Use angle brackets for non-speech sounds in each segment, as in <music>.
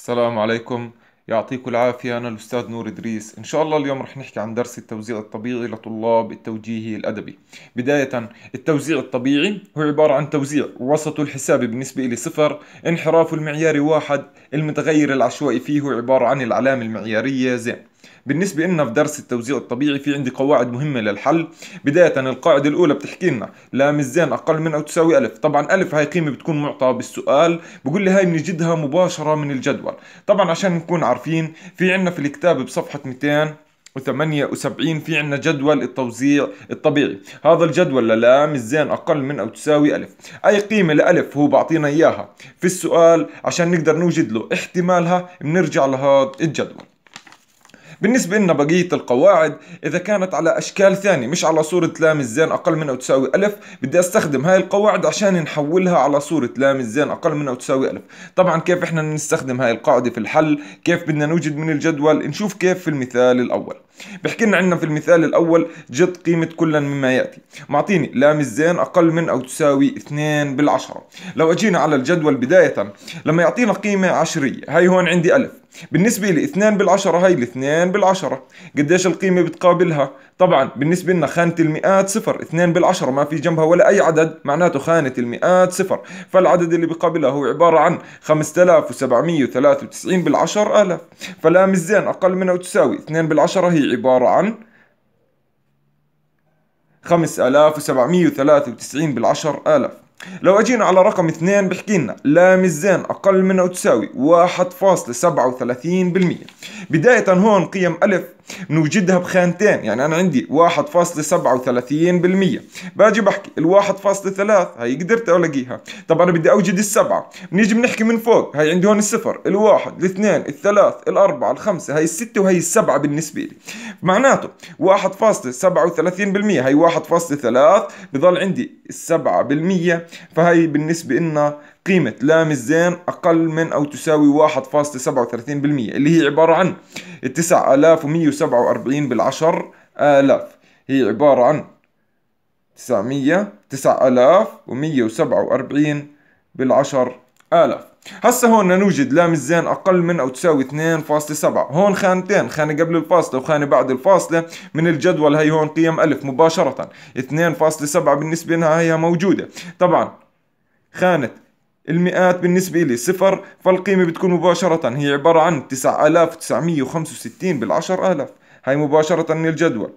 السلام عليكم يعطيكم العافية أنا الأستاذ نور إدريس إن شاء الله اليوم رح نحكي عن درس التوزيع الطبيعي لطلاب التوجيهي الأدبي بداية التوزيع الطبيعي هو عبارة عن توزيع وسطه الحسابي بالنسبة إلي صفر انحرافه المعياري واحد المتغير العشوائي فيه هو عبارة عن العلامة المعيارية زين بالنسبة لنا في درس التوزيع الطبيعي في عندي قواعد مهمة للحل بداية القاعدة الأولى بتحكي لنا لا الزين أقل من أو تساوي ألف طبعا ألف هاي قيمة بتكون معطى بالسؤال بقول لي هاي بنجدها مباشرة من الجدول طبعا عشان نكون عارفين في عندنا في الكتاب بصفحة 200 و78 في عندنا جدول التوزيع الطبيعي هذا الجدول للا الزين أقل من أو تساوي ألف أي قيمة لألف هو بعطينا إياها في السؤال عشان نقدر نوجد له احتمالها بنرجع لهذا الجدول بالنسبة لنا بقية القواعد إذا كانت على أشكال ثانية مش على صورة لام الزين أقل من أو تساوي ألف بدي أستخدم هاي القواعد عشان نحولها على صورة لام الزين أقل من أو تساوي ألف طبعا كيف إحنا نستخدم هاي القاعدة في الحل كيف بدنا نوجد من الجدول نشوف كيف في المثال الأول بحكي لنا عندنا في المثال الأول جد قيمة كل مما يأتي معطيني لام الزين أقل من أو تساوي 2 بالعشرة لو أجينا على الجدول بداية لما يعطينا قيمة عشرية هاي هون عندي ألف بالنسبة لي 2 بالعشرة هاي ال 2 بالعشرة قديش القيمة بتقابلها طبعا بالنسبة لنا خانة المئات صفر 2 بالعشرة ما في جنبها ولا أي عدد معناته خانة المئات صفر فالعدد اللي بقابلها هو عبارة عن 5793 بالعشر آلاف فلا مزين أقل منها وتساوي 2 بالعشرة هي عبارة عن 5793 بالعشر آلاف لو اجينا على رقم اثنين بحكي لنا لا ميزان اقل من او تساوي 1.37% بداية هون قيم الف بنوجدها بخانتين يعني انا عندي 1.37% باجي بحكي ال 1.3 هي قدرت الاقيها طب انا بدي اوجد السبعه بنيجي بنحكي من فوق هي عندي هون الصفر الواحد الاثنين الثلاث الاربعه الخمسه هي السته وهي السبعه بالنسبه لي معناته 1.37% هي 1.3 بضل عندي السبعة بالمية فهي بالنسبة لنا قيمة لام الزين أقل من أو تساوي 1.37% اللي هي عبارة عن 9147 بالعشر آلاف هي عبارة عن 900 9147 بالعشر آلاف هسه هون نوجد لام الزين أقل من أو تساوي 2.7 هون خانتين خانة قبل الفاصلة وخانة بعد الفاصلة من الجدول هي هون قيم ألف مباشرة 2.7 بالنسبة لها هي موجودة طبعا خانة المئات بالنسبة لي صفر فالقيمة بتكون مباشرة هي عبارة عن 9965 بالعشر آلاف هاي مباشرة من الجدول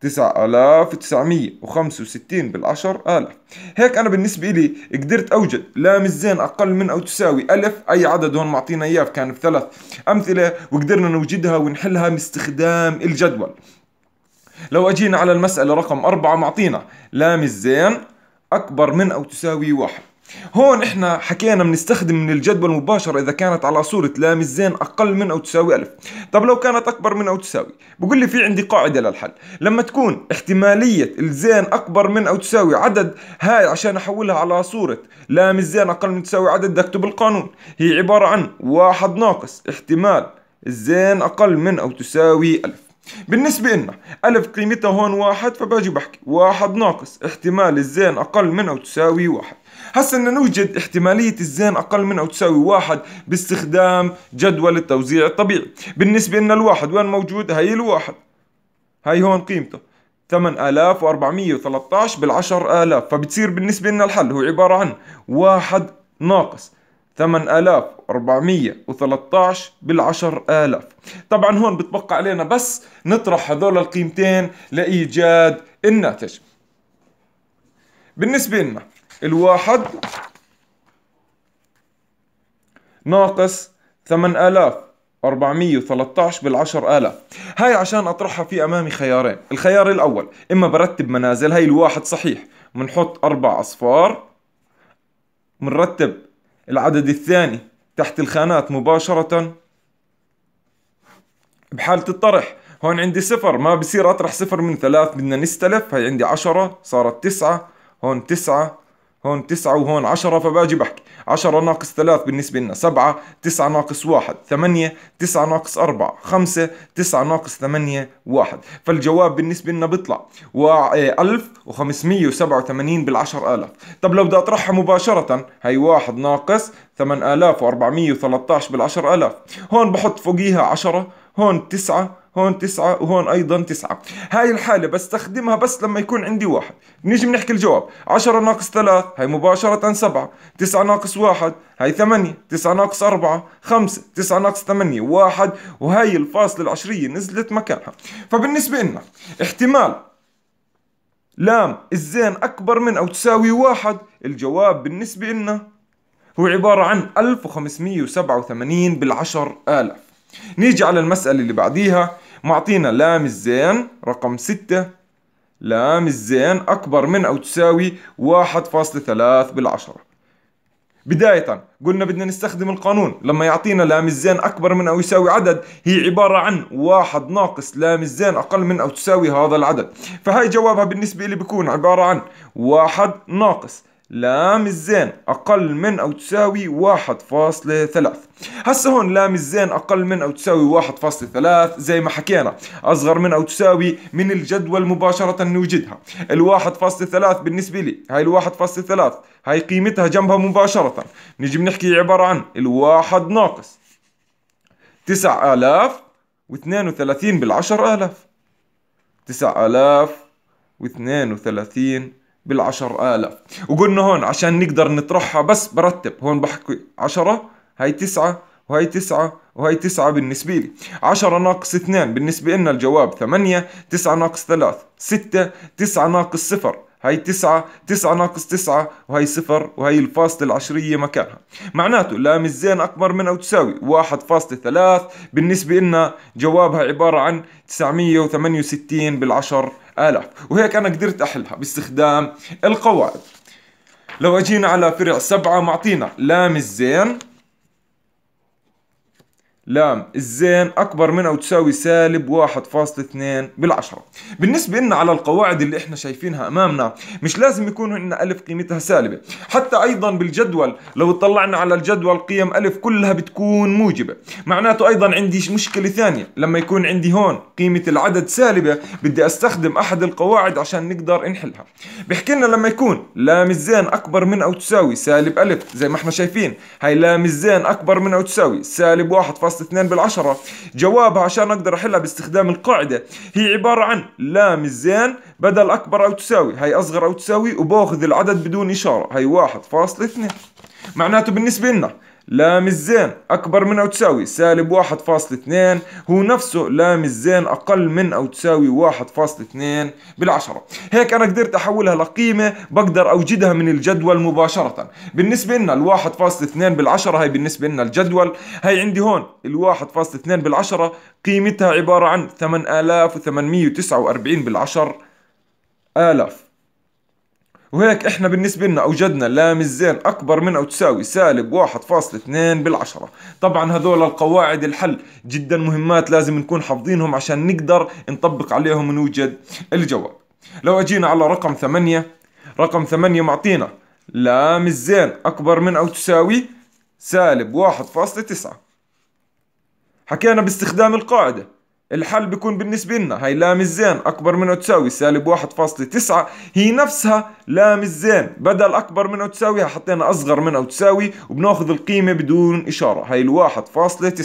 9965 بالعشر آلاف هيك أنا بالنسبة لي قدرت أوجد لام الزين أقل من أو تساوي ألف أي عدد هون معطينا إياه كان بثلاث أمثلة وقدرنا نوجدها ونحلها باستخدام الجدول لو أجينا على المسألة رقم أربعة معطينا لام الزين أكبر من أو تساوي واحد هون احنا حكينا بنستخدم من الجدول مباشرة اذا كانت على صورة لام الزين اقل من او تساوي الف طب لو كانت اكبر من او تساوي بقول لي في عندي قاعدة للحل لما تكون احتمالية الزين اكبر من او تساوي عدد هاي عشان احولها على صورة لام الزين اقل من تساوي عدد بدي اكتب القانون هي عبارة عن واحد ناقص احتمال الزين اقل من او تساوي الف بالنسبة لنا ألف قيمتها هون واحد فباجي بحكي واحد ناقص احتمال الزين أقل من أو تساوي واحد هسا بدنا نوجد احتمالية الزين أقل من أو تساوي واحد باستخدام جدول التوزيع الطبيعي بالنسبة لنا الواحد وين موجود هي الواحد هي هون قيمته 8413 بالعشر آلاف فبتصير بالنسبة لنا الحل هو عبارة عن واحد ناقص 8413 بال 10000 طبعا هون بتبقى علينا بس نطرح هذول القيمتين لإيجاد الناتج بالنسبة لنا الواحد ناقص 8413 بال 10000 هاي عشان أطرحها في أمامي خيارين الخيار الأول إما برتب منازل هاي الواحد صحيح بنحط أربع أصفار بنرتب العدد الثاني تحت الخانات مباشرة بحالة الطرح هون عندي صفر ما بصير أطرح صفر من ثلاث بدنا نستلف هاي عندي عشرة صارت تسعة هون تسعة هون تسعة وهون عشرة فباجي بحكي عشرة ناقص ثلاث بالنسبة لنا سبعة تسعة ناقص واحد ثمانية تسعة ناقص أربعة خمسة تسعة ناقص ثمانية واحد فالجواب بالنسبة لنا بيطلع إيه، ألف وخمسمية وسبعة وثمانين بالعشر آلاف طب لو بدي أطرحها مباشرة هي واحد ناقص 8413 بالعشر آلاف هون بحط فوقيها عشرة هون تسعة هون تسعة وهون أيضا تسعة هاي الحالة بستخدمها بس لما يكون عندي واحد نيجي بنحكي الجواب عشرة ناقص ثلاث هاي مباشرة سبعة تسعة ناقص واحد هاي ثمانية تسعة ناقص أربعة خمسة تسعة ناقص ثمانية واحد وهاي الفاصلة العشرية نزلت مكانها فبالنسبة لنا احتمال لام الزين أكبر من أو تساوي واحد الجواب بالنسبة لنا هو عبارة عن 1587 بالعشر آلاف نيجي على المسألة اللي بعديها معطينا لام الزين رقم ستة لام الزين أكبر من أو تساوي واحد فاصلة ثلاث بالعشرة بداية قلنا بدنا نستخدم القانون لما يعطينا لام الزين أكبر من أو يساوي عدد هي عبارة عن واحد ناقص لام الزين أقل من أو تساوي هذا العدد فهي جوابها بالنسبة لي بيكون عبارة عن واحد ناقص لام الزين أقل من أو تساوي واحد فاصلة ثلاث هسه هون لام الزين أقل من أو تساوي واحد فاصلة ثلاث زي ما حكينا أصغر من أو تساوي من الجدول مباشرة نوجدها الواحد فاصلة ثلاث بالنسبة لي هاي الواحد فاصلة ثلاث هاي قيمتها جنبها مباشرة نجي بنحكي عبارة عن الواحد ناقص تسع آلاف واثنين وثلاثين بالعشر آلاف تسع آلاف واثنين وثلاثين بالعشر آلاف وقلنا هون عشان نقدر نطرحها بس برتب هون بحكي عشرة هاي تسعة وهي تسعة وهي تسعة بالنسبة لي عشرة ناقص اثنان بالنسبة لنا الجواب ثمانية تسعة ناقص ثلاث ستة تسعة ناقص صفر هاي تسعة تسعة ناقص تسعة وهي صفر وهي الفاصلة العشرية مكانها معناته لا مزين أكبر من أو تساوي واحد فاصلة ثلاث بالنسبة لنا جوابها عبارة عن تسعمية وثمانية وستين بالعشر آلاف وهيك أنا قدرت أحلها باستخدام القواعد لو أجينا على فرع سبعة معطينا لام الزين لام الزين أكبر من أو تساوي سالب 1.2 بالعشرة بالنسبة لنا على القواعد اللي إحنا شايفينها أمامنا مش لازم يكون إن ألف قيمتها سالبة حتى أيضا بالجدول لو اطلعنا على الجدول قيم ألف كلها بتكون موجبة معناته أيضا عندي مشكلة ثانية لما يكون عندي هون قيمة العدد سالبة بدي أستخدم أحد القواعد عشان نقدر نحلها بحكي لنا لما يكون لام الزين أكبر من أو تساوي سالب ألف زي ما إحنا شايفين هاي لام الزين أكبر من أو تساوي سالب 1 ناقص 2 بالعشرة جوابها عشان أقدر أحلها باستخدام القاعدة هي عبارة عن لام الزين بدل أكبر أو تساوي هي أصغر أو تساوي وباخذ العدد بدون إشارة هي 1.2 معناته بالنسبة لنا الزين أكبر من أو تساوي سالب 1.2 هو نفسه الزين أقل من أو تساوي 1.2 بالعشرة هيك أنا قدرت أحولها لقيمة بقدر أوجدها من الجدول مباشرة بالنسبة لنا ال 1.2 بالعشرة هي بالنسبة لنا الجدول هي عندي هون ال 1.2 بالعشرة قيمتها عبارة عن 8849 بالعشر آلاف وهيك احنا بالنسبة لنا اوجدنا لام الزين اكبر من او تساوي سالب 1.2 بالعشرة طبعا هذول القواعد الحل جدا مهمات لازم نكون حافظينهم عشان نقدر نطبق عليهم ونوجد الجواب لو اجينا على رقم ثمانية رقم ثمانية معطينا لام الزين اكبر من او تساوي سالب 1.9 حكينا باستخدام القاعدة الحل بيكون بالنسبة لنا هي لام الزين أكبر من تساوي سالب 1.9 هي نفسها لام الزين بدل أكبر من تساوي حطينا أصغر من تساوي وبناخذ القيمة بدون إشارة هي ال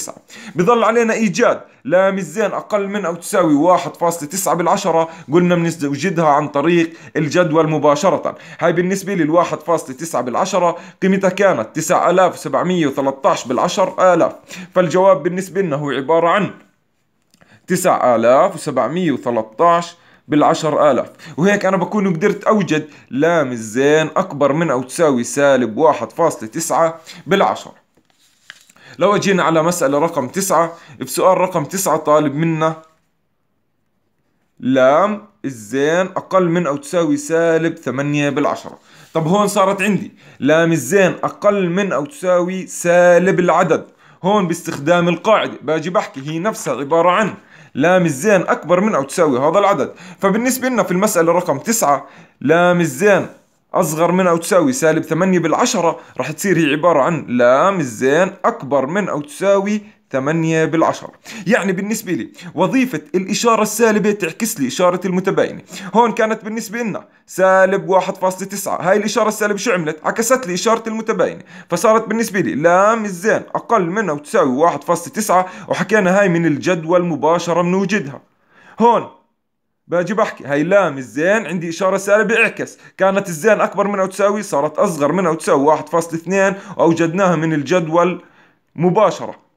1.9 بضل علينا إيجاد لام الزين أقل من أو تساوي 1.9 بالعشرة قلنا بنوجدها عن طريق الجدول مباشرة هاي بالنسبة لل 1.9 بالعشرة قيمتها كانت 9713 بالعشر آلاف فالجواب بالنسبة لنا هو عبارة عن 9713 بالعشر آلاف وهيك أنا بكون قدرت أوجد لام الزين أكبر من أو تساوي سالب واحد فاصلة تسعة بالعشر لو أجينا على مسألة رقم تسعة بسؤال رقم تسعة طالب منا لام الزين أقل من أو تساوي سالب ثمانية بالعشرة طب هون صارت عندي لام الزين أقل من أو تساوي سالب العدد هون باستخدام القاعدة باجي بحكي هي نفسها عبارة عن لام الزين أكبر من أو تساوي هذا العدد فبالنسبة لنا في المسألة رقم 9 لام الزين أصغر من أو تساوي سالب 8 بالعشرة رح تصير هي عبارة عن لام الزين أكبر من أو تساوي 8 بالعشرة يعني بالنسبة لي وظيفة الإشارة السالبة تعكس لي إشارة المتباينة هون كانت بالنسبة لنا سالب 1.9 هاي الإشارة السالبة شو عملت عكست لي إشارة المتباينة فصارت بالنسبة لي لام الزين أقل منها وتساوي 1.9 وحكينا هاي من الجدول مباشرة بنوجدها هون باجي بحكي هي لام الزين عندي إشارة سالبة اعكس كانت الزين أكبر منها وتساوي صارت أصغر منها وتساوي 1.2 وأوجدناها من الجدول مباشرة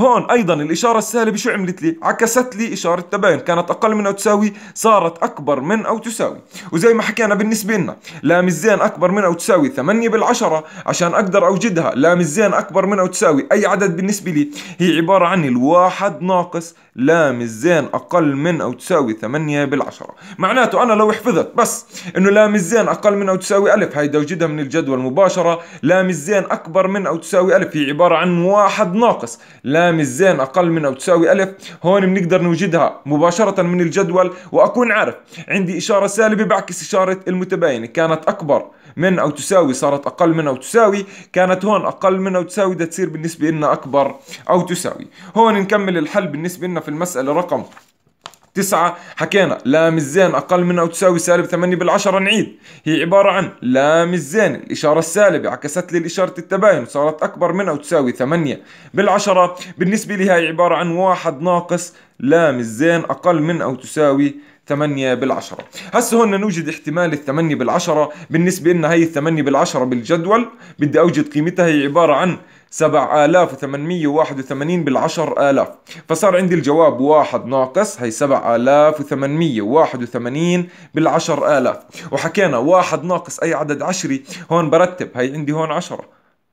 هون أيضا الإشارة السالبة شو عملت لي؟ عكست لي إشارة التباين كانت أقل من أو تساوي صارت أكبر من أو تساوي وزي ما حكينا بالنسبة لنا لام الزين أكبر من أو تساوي 8 بالعشرة عشان أقدر أوجدها لام الزين أكبر من أو تساوي أي عدد بالنسبة لي هي عبارة عن الواحد ناقص لا الزين أقل من أو تساوي 8 بالعشرة معناته أنا لو حفظت بس أنه لا الزين أقل من أو تساوي ألف هاي وجدها من الجدول مباشرة لا الزين أكبر من أو تساوي ألف هي عبارة عن واحد ناقص لا الزين أقل من أو تساوي ألف هون بنقدر نوجدها مباشرة من الجدول وأكون عارف عندي إشارة سالبة بعكس إشارة المتباينة كانت أكبر من أو تساوي صارت أقل من أو تساوي كانت هون أقل من أو تساوي بدها تصير بالنسبة لنا أكبر أو تساوي هون نكمل الحل بالنسبة لنا في المسألة رقم تسعة حكينا لام الزين أقل من أو تساوي سالب ثمانية بالعشرة نعيد هي عبارة عن لام الزين الإشارة السالبة عكست لي الإشارة التباين وصارت أكبر من أو تساوي ثمانية بالعشرة بالنسبة لي هي عبارة عن واحد ناقص لام الزين أقل من أو تساوي 8 بالعشرة هسه هون نوجد احتمال الثمانية بالعشرة بالنسبة لنا هي الثمانية بالعشرة بالجدول بدي أوجد قيمتها هي عبارة عن 7881 بالعشر آلاف فصار عندي الجواب واحد ناقص هي 7881 بالعشر آلاف وحكينا واحد ناقص أي عدد عشري هون برتب هي عندي هون عشرة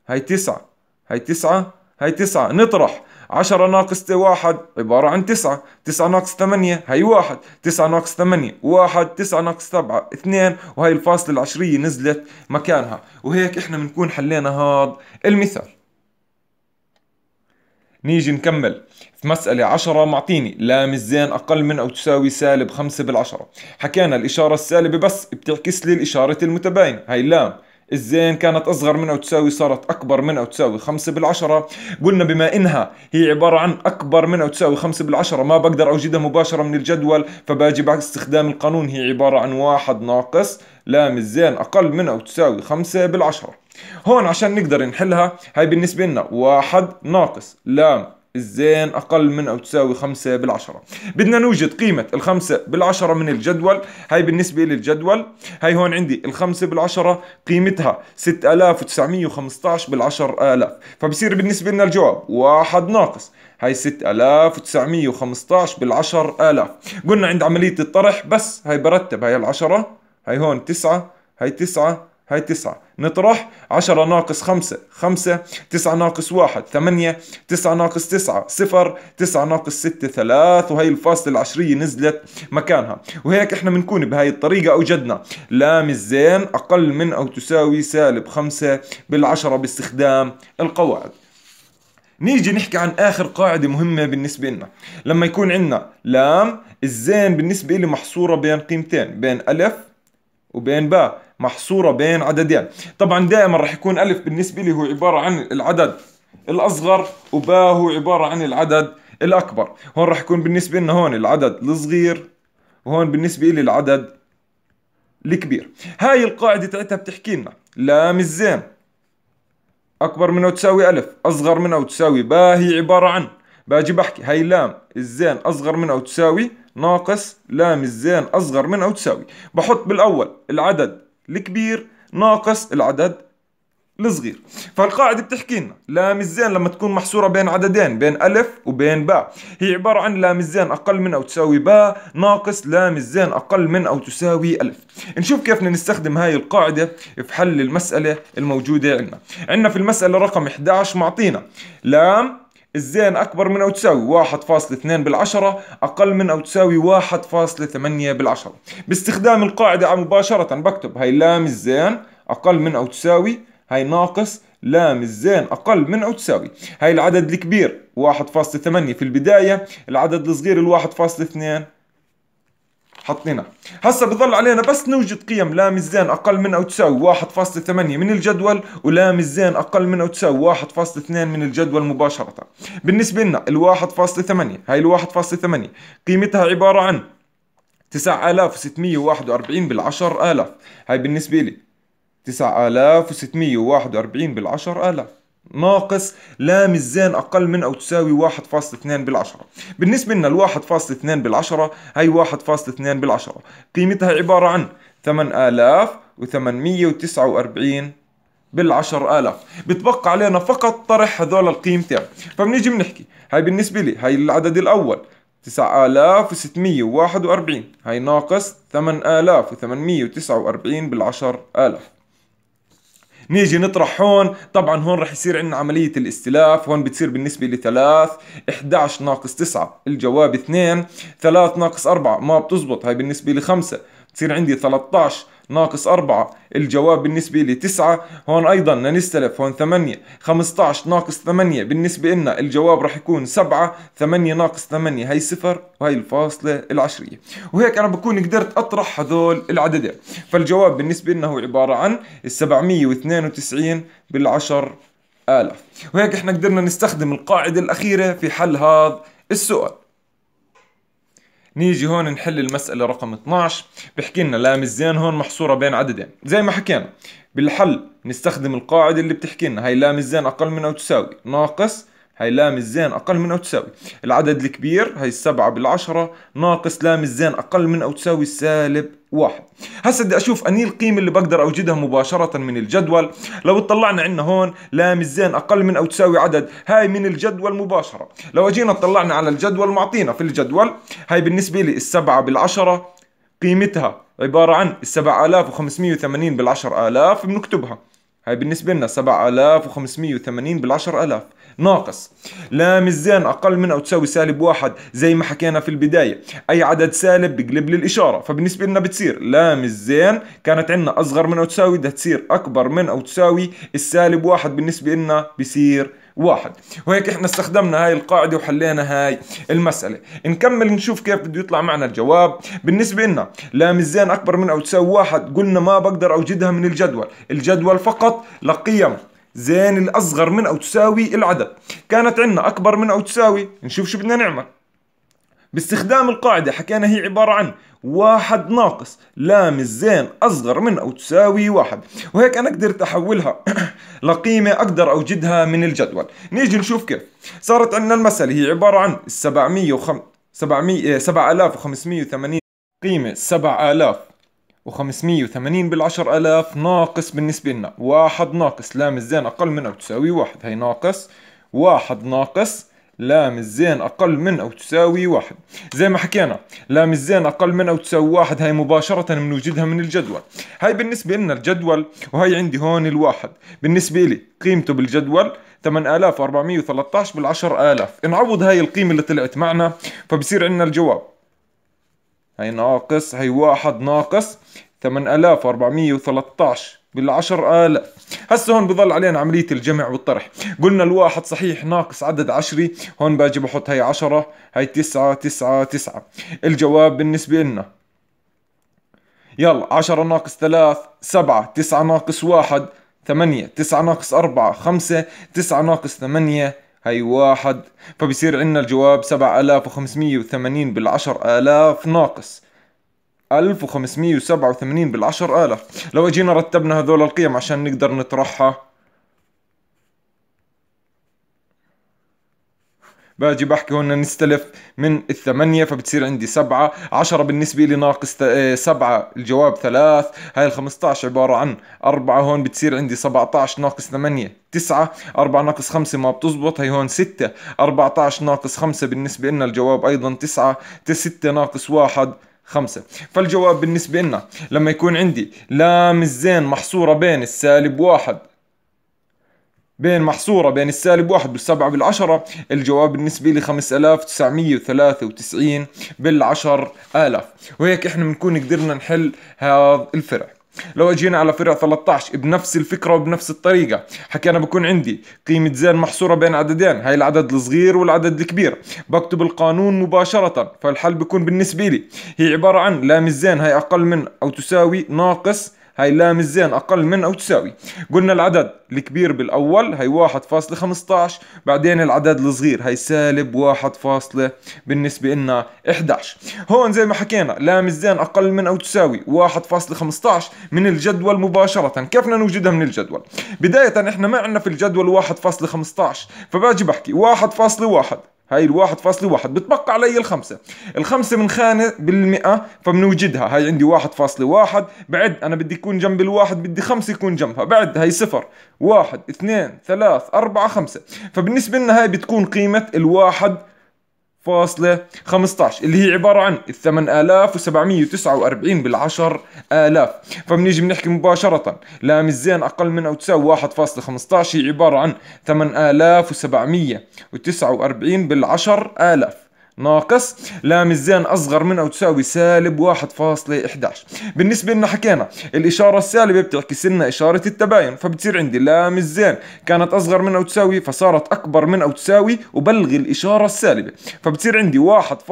هي تسعة هي تسعة هي تسعة نطرح 10 ناقص 1 عبارة عن 9 9 ناقص 8 هي 1 9 ناقص 8 1 9 ناقص 7 2 وهي الفاصلة العشرية نزلت مكانها وهيك احنا بنكون حلينا هذا المثال نيجي نكمل في مسألة 10 معطيني لام الزين أقل من أو تساوي سالب 5 بالعشرة حكينا الإشارة السالبة بس بتعكس لي الإشارة المتباينة هاي اللام الزين كانت أصغر منها وتساوي صارت أكبر منها وتساوي خمسة بالعشرة قلنا بما إنها هي عبارة عن أكبر منها وتساوي خمسة بالعشرة ما بقدر أوجدها مباشرة من الجدول فباجي بعد استخدام القانون هي عبارة عن واحد ناقص لام الزين أقل منها وتساوي خمسة بالعشرة هون عشان نقدر نحلها هاي بالنسبة لنا واحد ناقص لام الزين أقل من أو تساوي 5 بالعشرة بدنا نوجد قيمة الخمسة بالعشرة من الجدول هاي بالنسبة للجدول هاي هون عندي الخمسة بالعشرة قيمتها 6915 بالعشر آلاف فبصير بالنسبة لنا الجواب واحد ناقص هاي 6915 بالعشر آلاف قلنا عند عملية الطرح بس هاي برتب هاي العشرة هاي هون تسعة هاي تسعة هاي تسعة نطرح عشرة ناقص خمسة خمسة تسعة ناقص واحد ثمانية تسعة ناقص تسعة صفر تسعة ناقص ستة ثلاث وهي الفاصلة العشرية نزلت مكانها وهيك احنا بنكون بهاي الطريقة أوجدنا لام الزين أقل من أو تساوي سالب خمسة بالعشرة باستخدام القواعد نيجي نحكي عن آخر قاعدة مهمة بالنسبة لنا لما يكون عندنا لام الزين بالنسبة لي محصورة بين قيمتين بين ألف وبين باء محصورة بين عددين طبعا دائما رح يكون ألف بالنسبة لي هو عبارة عن العدد الأصغر وباء هو عبارة عن العدد الأكبر هون رح يكون بالنسبة لنا هون العدد الصغير وهون بالنسبة لي العدد الكبير هاي القاعدة تاعتها بتحكي لنا لام الزين أكبر من أو تساوي ألف أصغر من أو تساوي باء هي عبارة عن باجي بحكي هاي لام الزين أصغر من أو تساوي ناقص لام الزين أصغر من أو تساوي بحط بالأول العدد الكبير ناقص العدد الصغير فالقاعدة بتحكي لنا لام الزين لما تكون محصورة بين عددين بين ألف وبين باء هي عبارة عن لام الزين أقل من أو تساوي باء ناقص لام الزين أقل من أو تساوي ألف نشوف كيف بدنا نستخدم هاي القاعدة في حل المسألة الموجودة عندنا عندنا في المسألة رقم 11 معطينا لام الزين أكبر من أو تساوي 1.2 بالعشرة أقل من أو تساوي 1.8 بالعشرة باستخدام القاعدة مباشرة بكتب هاي لام الزين أقل من أو تساوي هاي ناقص لام الزين أقل من أو تساوي هاي العدد الكبير 1.8 في البداية العدد الصغير 1.2 حطينا هسا بضل علينا بس نوجد قيم لا ميزان اقل من او تساوي 1.8 من الجدول ولا ميزان اقل من او تساوي 1.2 من الجدول مباشره بالنسبه لنا ال 1.8 هاي ال 1.8 قيمتها عباره عن 9641 بالعشر آلاف هاي بالنسبة لي 9641 بالعشر آلاف ناقص لام الزين أقل من أو تساوي 1.2 بالعشرة بالنسبة لنا ال 1.2 بالعشرة هي 1.2 بالعشرة قيمتها عبارة عن 8849 بالعشر آلاف بتبقى علينا فقط طرح هذول القيمتين فبنيجي بنحكي هاي بالنسبة لي هاي العدد الأول 9641 هاي ناقص 8849 بالعشر آلاف نيجي نطرح هون طبعا هون رح يصير عندنا عملية الاستلاف هون بتصير بالنسبة لثلاث 11 ناقص 9 الجواب 2 3 ناقص 4 ما بتزبط هاي بالنسبة لخمسة بتصير عندي 13 ناقص 4 الجواب بالنسبة لي 9 هون أيضا نستلف هون 8 15 ناقص 8 بالنسبة لنا الجواب راح يكون 7 8 ناقص 8 هي صفر وهي الفاصلة العشرية وهيك أنا بكون قدرت أطرح هذول العددين فالجواب بالنسبة لنا هو عبارة عن 792 بالعشر آلاف وهيك احنا قدرنا نستخدم القاعدة الأخيرة في حل هذا السؤال نيجي هون نحل المسألة رقم 12 بحكي لنا لام الزين هون محصورة بين عددين زي ما حكينا بالحل نستخدم القاعدة اللي بتحكي لنا هي لام الزين أقل من أو تساوي ناقص هاي لام الزين أقل من أو تساوي العدد الكبير هاي السبعة بالعشرة ناقص لام الزين أقل من أو تساوي سالب واحد هسا بدي أشوف أني القيمة اللي بقدر أوجدها مباشرة من الجدول لو اطلعنا عنا هون لام الزين أقل من أو تساوي عدد هاي من الجدول مباشرة لو أجينا اطلعنا على الجدول معطينا في الجدول هاي بالنسبة لي السبعة بالعشرة قيمتها عبارة عن السبعة آلاف وخمسمية وثمانين بالعشر آلاف بنكتبها هاي بالنسبة لنا 7580 بالعشر آلاف ناقص لا الزين أقل من أو تساوي سالب واحد زي ما حكينا في البداية أي عدد سالب بقلب للإشارة فبالنسبة لنا بتصير لا الزين كانت عندنا أصغر من أو تساوي بدها تصير أكبر من أو تساوي السالب واحد بالنسبة لنا بصير واحد وهيك احنا استخدمنا هاي القاعدة وحلينا هاي المسألة نكمل نشوف كيف بده يطلع معنا الجواب بالنسبة لنا لا الزين أكبر من أو تساوي واحد قلنا ما بقدر أوجدها من الجدول الجدول فقط لقيم زين الأصغر من أو تساوي العدد كانت عندنا أكبر من أو تساوي نشوف شو بدنا نعمل باستخدام القاعدة حكينا هي عبارة عن واحد ناقص لام الزين أصغر من أو تساوي واحد وهيك أنا قدرت أحولها <clears throat> لقيمة أقدر أوجدها من الجدول نيجي نشوف كيف صارت عندنا المسألة هي عبارة عن 700 وخم... 700 7580 إيه، قيمة 7000 و580 بالعشر ألاف ناقص بالنسبة لنا واحد ناقص لام الزين أقل من أو تساوي واحد هي ناقص واحد ناقص لام الزين أقل من أو تساوي واحد زي ما حكينا لام الزين أقل من أو تساوي واحد هاي مباشرة بنوجدها من, الجدول هاي بالنسبة لنا الجدول وهي عندي هون الواحد بالنسبة لي قيمته بالجدول 8413 بالعشر آلاف نعوض هاي القيمة اللي طلعت معنا فبصير عندنا الجواب هي ناقص هي واحد ناقص 8413 بالعشر آلاف هسه هون بضل علينا عملية الجمع والطرح قلنا الواحد صحيح ناقص عدد عشري هون باجي بحط هي عشرة هي تسعة تسعة تسعة الجواب بالنسبة لنا يلا عشرة ناقص ثلاث سبعة تسعة ناقص واحد ثمانية تسعة ناقص أربعة خمسة تسعة ناقص ثمانية هي واحد فبصير عندنا الجواب 7580 بالعشر آلاف ناقص 1587 بالعشر آلاف لو اجينا رتبنا هذول القيم عشان نقدر نطرحها باجي بحكي هون نستلف من الثمانية فبتصير عندي سبعة عشرة بالنسبة لي ناقص آه، سبعة الجواب ثلاث هاي الخمسطعش عبارة عن أربعة هون بتصير عندي سبعة ناقص ثمانية تسعة أربعة ناقص خمسة ما بتزبط هي هون ستة أربعة ناقص خمسة بالنسبة لنا الجواب أيضا تسعة ستة ناقص واحد خمسة فالجواب بالنسبة لنا لما يكون عندي لام الزين محصورة بين السالب واحد بين محصورة بين السالب واحد والسبعة بالعشرة الجواب بالنسبة لي 5993 بالعشر آلاف وهيك احنا بنكون قدرنا نحل هذا الفرع لو اجينا على فرع 13 بنفس الفكره وبنفس الطريقه حكينا بكون عندي قيمه زين محصوره بين عددين هاي العدد الصغير والعدد الكبير بكتب القانون مباشره فالحل بكون بالنسبه لي هي عباره عن لام الزين هاي اقل من او تساوي ناقص هاي لام الزين اقل من او تساوي قلنا العدد الكبير بالاول هي 1.15 بعدين العدد الصغير هي سالب 1 بالنسبة لنا 11 هون زي ما حكينا لام الزين اقل من او تساوي 1.15 من الجدول مباشرة كيف بدنا نوجدها من الجدول بداية احنا ما عندنا في الجدول 1.15 فباجي بحكي 1.1 هاي الواحد فاصلة واحد بتبقى علي الخمسة الخمسة من خانة بالمئة فبنوجدها هاي عندي واحد فاصلة واحد بعد أنا بدي يكون جنب الواحد بدي خمسة يكون جنبها بعد هاي صفر واحد اثنين ثلاث أربعة خمسة فبالنسبة لنا هاي بتكون قيمة الواحد فاصلة 15 اللي هي عبارة عن 8749 بالعشر آلاف فبنيجي بنحكي مباشرة لام الزين أقل من أو تساوي 1.15 هي عبارة عن 8749 بالعشر آلاف ناقص لام الزين أصغر من أو تساوي سالب 1.11 بالنسبة لنا حكينا الإشارة السالبة بتعكس لنا إشارة التباين فبتصير عندي لام الزين كانت أصغر من أو تساوي فصارت أكبر من أو تساوي وبلغي الإشارة السالبة فبتصير عندي 1.11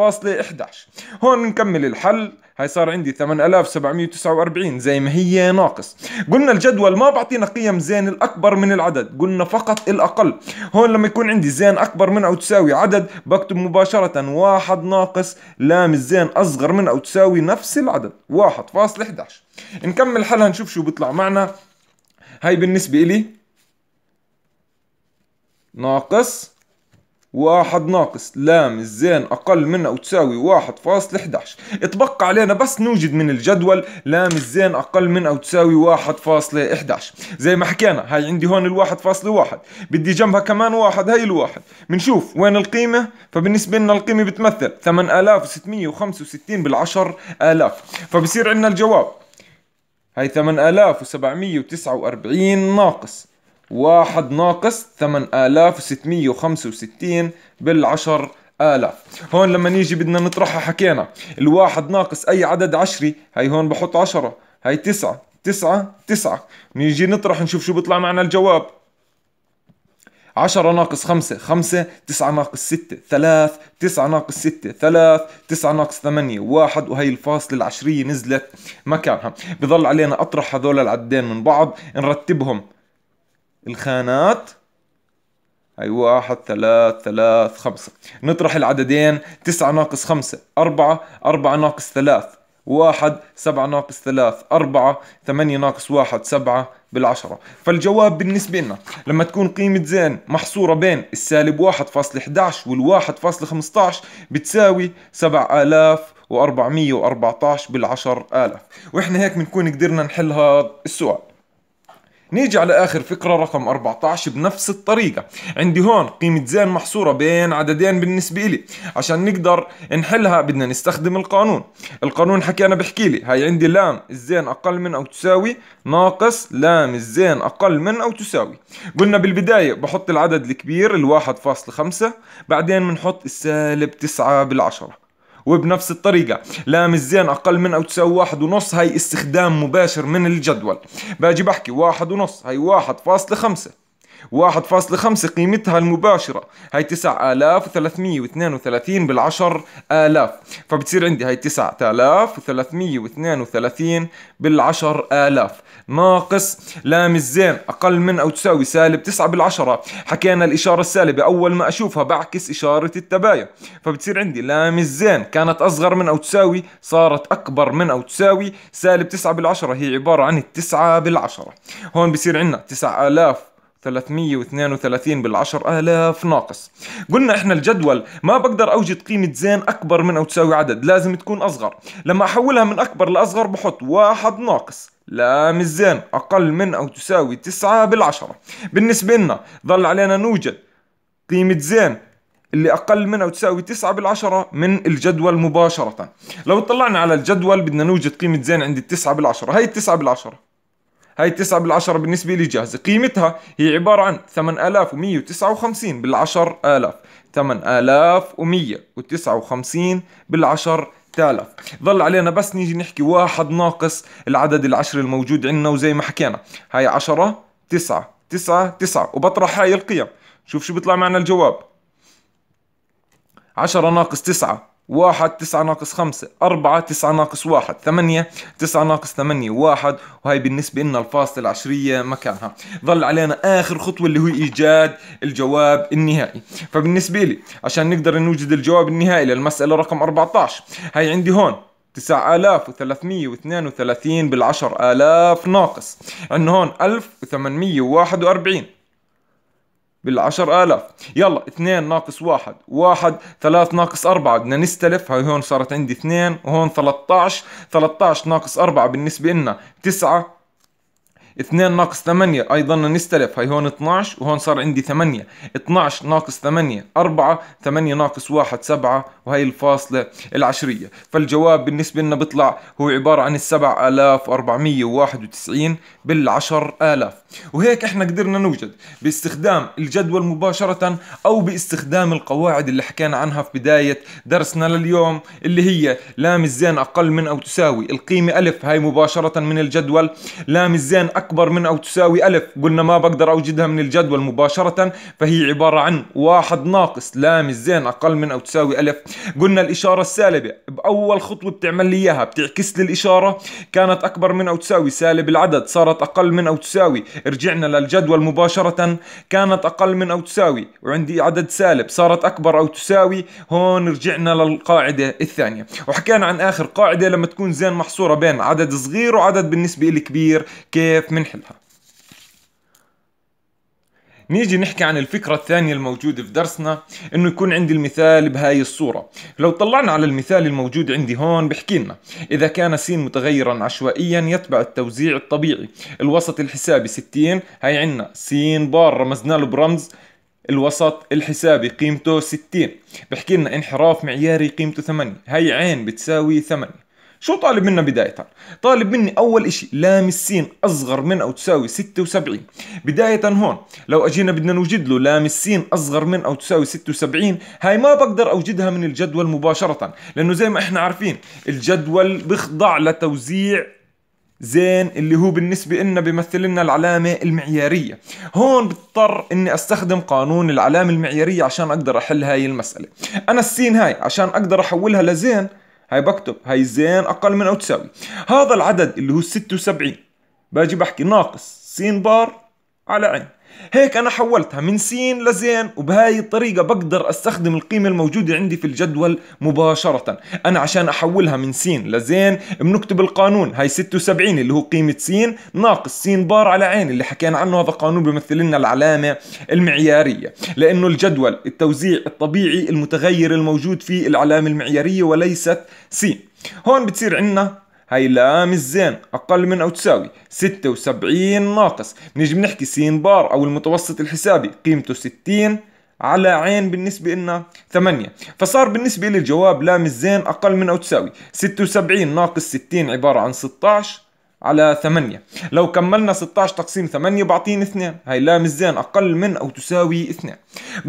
هون نكمل الحل هاي صار عندي 8749 زي ما هي ناقص قلنا الجدول ما بعطينا قيم زين الأكبر من العدد قلنا فقط الأقل هون لما يكون عندي زين أكبر من أو تساوي عدد بكتب مباشرة واحد ناقص لام الزين أصغر من أو تساوي نفس العدد واحد فاصل 11 نكمل حلها نشوف شو بيطلع معنا هاي بالنسبة إلي ناقص واحد ناقص لام الزين أقل من أو تساوي واحد فاصل 11 اتبقى علينا بس نوجد من الجدول لام الزين أقل من أو تساوي واحد فاصل 11 زي ما حكينا هاي عندي هون الواحد فاصل واحد بدي جنبها كمان واحد هاي الواحد بنشوف وين القيمة فبالنسبة لنا القيمة بتمثل 8665 بالعشر آلاف فبصير عندنا الجواب هاي 8749 ناقص واحد ناقص ثمان آلاف وستمية وخمسة وستين بالعشر آلاف هون لما نيجي بدنا نطرحها حكينا الواحد ناقص أي عدد عشري هاي هون بحط عشرة هاي تسعة تسعة تسعة نيجي نطرح نشوف شو بيطلع معنا الجواب عشرة ناقص خمسة خمسة تسعة ناقص ستة ثلاث تسعة ناقص ستة ثلاث تسعة ناقص ثمانية واحد وهي الفاصلة العشرية نزلت مكانها بظل علينا أطرح هذول العدين من بعض نرتبهم الخانات هاي واحد ثلاث ثلاث خمسة نطرح العددين تسعة ناقص خمسة أربعة أربعة ناقص ثلاث واحد سبعة ناقص ثلاث أربعة ثمانية ناقص واحد سبعة بالعشرة فالجواب بالنسبة لنا لما تكون قيمة زين محصورة بين السالب واحد فاصل احداش والواحد فاصل خمستاش بتساوي آلاف وأربعمية وأربعتاش بالعشر آلاف وإحنا هيك بنكون قدرنا نحل هذا السؤال نيجي على آخر فكرة رقم 14 بنفس الطريقة عندي هون قيمة زين محصورة بين عددين بالنسبة لي عشان نقدر نحلها بدنا نستخدم القانون القانون حكينا بحكي لي هاي عندي لام الزين أقل من أو تساوي ناقص لام الزين أقل من أو تساوي قلنا بالبداية بحط العدد الكبير فاصل 1.5 بعدين بنحط السالب 9 بالعشرة وبنفس الطريقة لام الزين أقل من أو تساوي واحد ونص هاي استخدام مباشر من الجدول باجي بحكي واحد ونص هاي واحد فاصلة خمسة 1.5 قيمتها المباشرة هاي 9332 بالعشر آلاف فبتصير عندي هاي 9332 بالعشر آلاف ناقص لام الزين أقل من أو تساوي سالب 9 بالعشرة حكينا الإشارة السالبة أول ما أشوفها بعكس إشارة التباين فبتصير عندي لام الزين كانت أصغر من أو تساوي صارت أكبر من أو تساوي سالب 9 بالعشرة هي عبارة عن التسعة بالعشرة هون بصير عندنا 9000 332 بالعشر آلاف ناقص قلنا احنا الجدول ما بقدر اوجد قيمة زين اكبر من او تساوي عدد لازم تكون اصغر لما احولها من اكبر لاصغر بحط واحد ناقص لا مش زين اقل من او تساوي تسعة بالعشرة بالنسبة لنا ظل علينا نوجد قيمة زين اللي أقل من أو تساوي 9 بالعشرة من الجدول مباشرة لو اطلعنا على الجدول بدنا نوجد قيمة زين عند التسعة بالعشرة هاي التسعة بالعشرة هاي 9 بالعشرة بالنسبة لي جاهزة قيمتها هي عبارة عن 8159 بالعشر آلاف 8159 بالعشر تالف ظل علينا بس نيجي نحكي واحد ناقص العدد العشر الموجود عندنا وزي ما حكينا هاي عشرة تسعة تسعة تسعة وبطرح هاي القيم شوف شو بيطلع معنا الجواب عشرة ناقص تسعة واحد تسعة ناقص خمسة أربعة تسعة ناقص واحد ثمانية تسعة ناقص ثمانية واحد وهي بالنسبة لنا الفاصلة العشرية مكانها ظل علينا آخر خطوة اللي هو إيجاد الجواب النهائي فبالنسبة لي عشان نقدر نوجد الجواب النهائي للمسألة رقم 14 هي عندي هون 9332 بالعشر آلاف ناقص عندنا هون 1841 بالعشر آلاف يلا اثنين ناقص واحد واحد ثلاث ناقص أربعة بدنا نستلف هاي هون صارت عندي اثنين وهون 13 13 ناقص أربعة بالنسبة لنا تسعة 2 ناقص 8 ايضا نستلف هي هون 12 وهون صار عندي 8 12 ناقص 8 4 8 ناقص 1 7 وهي الفاصلة العشرية فالجواب بالنسبة لنا بيطلع هو عبارة عن ال 7491 بال 10000 وهيك احنا قدرنا نوجد باستخدام الجدول مباشرة او باستخدام القواعد اللي حكينا عنها في بداية درسنا لليوم اللي هي لام الزين اقل من او تساوي القيمة الف هاي مباشرة من الجدول لام الزين أكثر أكبر من أو تساوي ألف قلنا ما بقدر أوجدها من الجدول مباشرة فهي عبارة عن واحد ناقص لام الزين أقل من أو تساوي ألف قلنا الإشارة السالبة بأول خطوة بتعمل لي إياها بتعكس لي الإشارة كانت أكبر من أو تساوي سالب العدد صارت أقل من أو تساوي رجعنا للجدول مباشرة كانت أقل من أو تساوي وعندي عدد سالب صارت أكبر أو تساوي هون رجعنا للقاعدة الثانية وحكينا عن آخر قاعدة لما تكون زين محصورة بين عدد صغير وعدد بالنسبة لي كبير كيف منحلها نيجي نحكي عن الفكرة الثانية الموجودة في درسنا انه يكون عندي المثال بهاي الصورة لو طلعنا على المثال الموجود عندي هون بحكي لنا اذا كان س متغيرا عشوائيا يتبع التوزيع الطبيعي الوسط الحسابي 60 هاي عنا س بار رمزنا له برمز الوسط الحسابي قيمته 60 بحكي لنا انحراف معياري قيمته 8 هاي عين بتساوي 8 شو طالب منا بداية؟ طالب مني أول إشي لام السين أصغر من أو تساوي 76 بداية هون لو أجينا بدنا نوجد له لام السين أصغر من أو تساوي 76 هاي ما بقدر أوجدها من الجدول مباشرة لأنه زي ما إحنا عارفين الجدول بخضع لتوزيع زين اللي هو بالنسبة لنا بيمثل لنا العلامة المعيارية هون بضطر اني استخدم قانون العلامة المعيارية عشان اقدر احل هاي المسألة انا السين هاي عشان اقدر احولها لزين هاي بكتب هاي زين اقل من او تساوي هذا العدد اللي هو 76 باجي بحكي ناقص س بار على عين هيك أنا حولتها من سين لزين وبهاي الطريقة بقدر أستخدم القيمة الموجودة عندي في الجدول مباشرة أنا عشان أحولها من سين لزين بنكتب القانون هاي 76 اللي هو قيمة سين ناقص سين بار على عين اللي حكينا عنه هذا قانون بيمثل لنا العلامة المعيارية لأنه الجدول التوزيع الطبيعي المتغير الموجود فيه العلامة المعيارية وليست سين هون بتصير عندنا هاي لام الزين أقل من أو تساوي 76 ناقص بنيجي بنحكي س بار أو المتوسط الحسابي قيمته 60 على عين بالنسبة لنا 8 فصار بالنسبة لي الجواب لام الزين أقل من أو تساوي 76 ناقص 60 عبارة عن 16 على 8 لو كملنا 16 تقسيم 8 بعطيني 2 هاي لام الزين أقل من أو تساوي 2